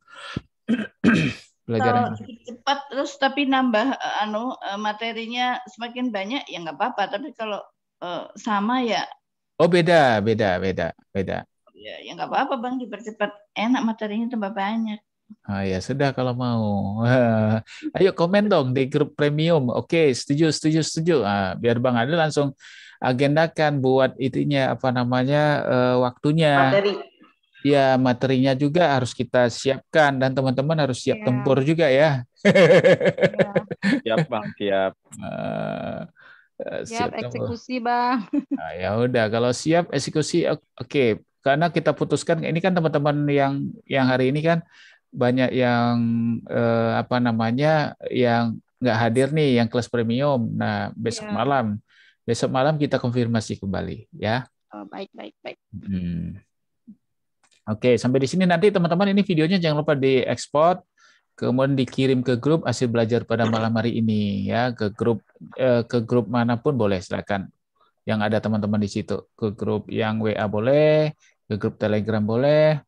pelajaran kalau cepat terus tapi nambah eh, anu eh, materinya semakin banyak ya nggak apa-apa, tapi kalau eh, sama ya Oh, beda, beda, beda, beda. Ya, ya nggak apa-apa Bang, dipercepat. Enak materinya tambah banyak. Ah ya sudah kalau mau. Ayo komen dong di grup premium. Oke, setuju, setuju, setuju. Ah, biar Bang Ade langsung agendakan buat itunya apa namanya uh, waktunya. Materi. Ya materinya juga harus kita siapkan dan teman-teman harus siap ya. tempur juga ya. ya. Siap bang, siap. Uh, siap, siap eksekusi bang. Nah, ya udah kalau siap eksekusi oke. Okay karena kita putuskan ini kan teman-teman yang yang hari ini kan banyak yang eh, apa namanya yang nggak hadir nih yang kelas premium. Nah besok ya. malam, besok malam kita konfirmasi kembali ya. Oh, baik baik baik. Hmm. Oke sampai di sini nanti teman-teman ini videonya jangan lupa diekspor kemudian dikirim ke grup hasil belajar pada malam hari ini ya ke grup eh, ke grup manapun boleh silakan yang ada teman-teman di situ ke grup yang WA boleh ke grup Telegram boleh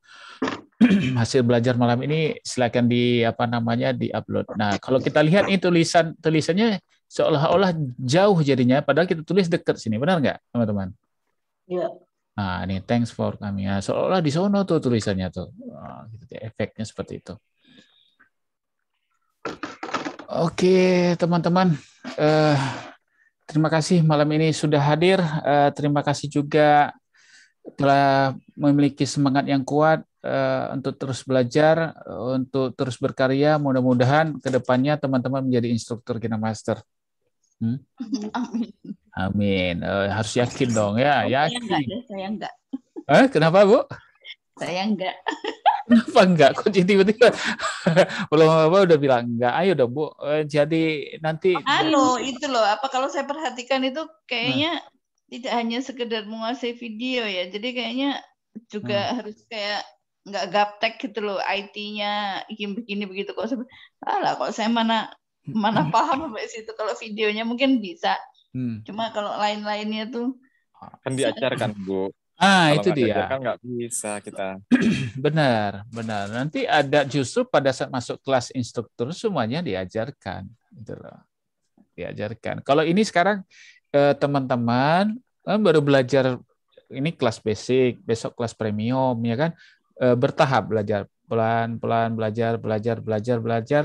hasil belajar malam ini silakan di apa namanya diupload. Nah, kalau kita lihat ini tulisan tulisannya seolah-olah jauh jadinya padahal kita tulis dekat sini. Benar nggak, teman-teman? Iya. Nah, ini thanks for kami. ya, seolah di sono tuh tulisannya tuh. gitu, efeknya seperti itu. Oke, teman-teman. Eh, terima kasih malam ini sudah hadir. Eh, terima kasih juga telah memiliki semangat yang kuat Eh, untuk terus belajar, eh, untuk terus berkarya. Mudah-mudahan kedepannya teman-teman menjadi instruktur kinemaster. Hmm? Amin. Amin. Uh, harus yakin dong ya. Saya yakin. enggak, ya, saya enggak. Eh, kenapa Bu? Saya enggak. Kenapa enggak? Kok jadi tiba-tiba belum apa udah bilang enggak. Ayo dong Bu. Jadi nanti. Oh, halo, itu loh. Apa kalau saya perhatikan itu kayaknya nah. tidak hanya sekedar menguasai video ya. Jadi kayaknya juga hmm. harus kayak nggak gaptek gitu loh IT-nya begini begitu kok salah kok saya mana mana paham sampai situ kalau videonya mungkin bisa hmm. cuma kalau lain-lainnya tuh kan diajarkan bu ah kalau itu dia kan nggak bisa kita benar benar nanti ada justru pada saat masuk kelas instruktur semuanya diajarkan gitu loh diajarkan kalau ini sekarang eh, teman-teman eh, baru belajar ini kelas basic, besok kelas premium, ya kan? uh, bertahap belajar pelan-pelan belajar belajar belajar belajar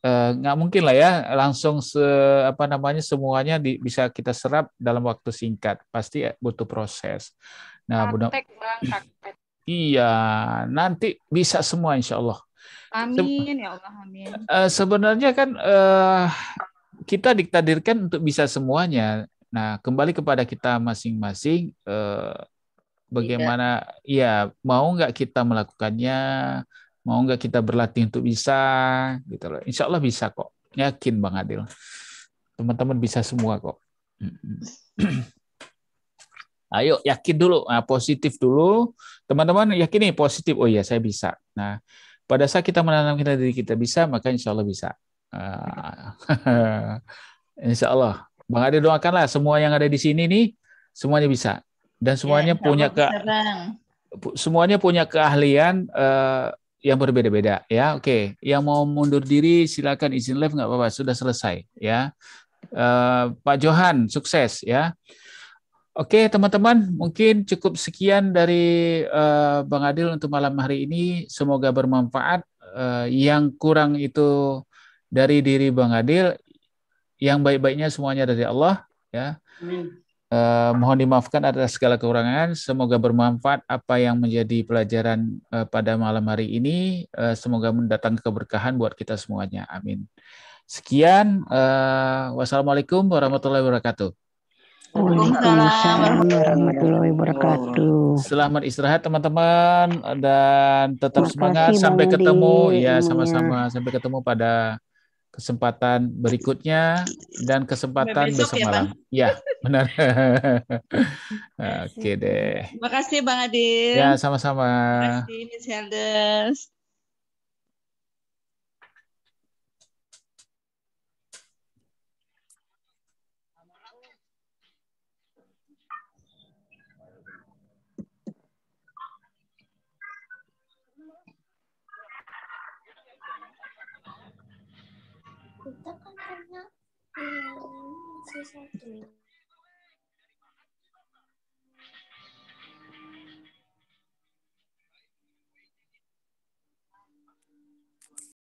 eh, nggak uh, mungkin lah ya langsung se apa namanya semuanya di, bisa kita serap dalam waktu singkat pasti butuh proses nah bunda, iya nanti bisa semua insya Allah amin ya Allah amin uh, sebenarnya kan uh, kita diktadirkan untuk bisa semuanya nah kembali kepada kita masing-masing uh, bagaimana ya, ya mau nggak kita melakukannya mau nggak kita berlatih untuk bisa gitu loh insya Allah bisa kok yakin bang Adil teman-teman bisa semua kok ayo yakin dulu nah, positif dulu teman-teman yakin nih positif oh iya saya bisa nah pada saat kita menanam kita diri kita bisa maka insya Allah bisa ah. insya Allah bang Adil doakanlah semua yang ada di sini nih semuanya bisa dan ya, semuanya ya, punya ke semuanya punya keahlian uh, yang berbeda-beda ya oke okay. yang mau mundur diri silakan izin live nggak apa-apa sudah selesai ya uh, Pak Johan sukses ya oke okay, teman-teman mungkin cukup sekian dari uh, Bang Adil untuk malam hari ini semoga bermanfaat uh, yang kurang itu dari diri Bang Adil yang baik-baiknya semuanya dari Allah ya Amin. Uh, mohon dimaafkan atas segala kekurangan. Semoga bermanfaat apa yang menjadi pelajaran uh, pada malam hari ini. Uh, semoga mendatangkan keberkahan buat kita semuanya. Amin. Sekian. wassalamualaikum warahmatullahi wabarakatuh. Waalaikumsalam warahmatullahi wabarakatuh. Selamat istirahat teman-teman dan tetap Makasih semangat sampai ketemu ya sama-sama iya. sampai ketemu pada kesempatan berikutnya dan kesempatan besok, besok malam. Ya, Ya, benar. Oke deh. Terima kasih Bang Adil. Ya, sama-sama. Terima kasih Miss Helders. 嗯，吃香嘴。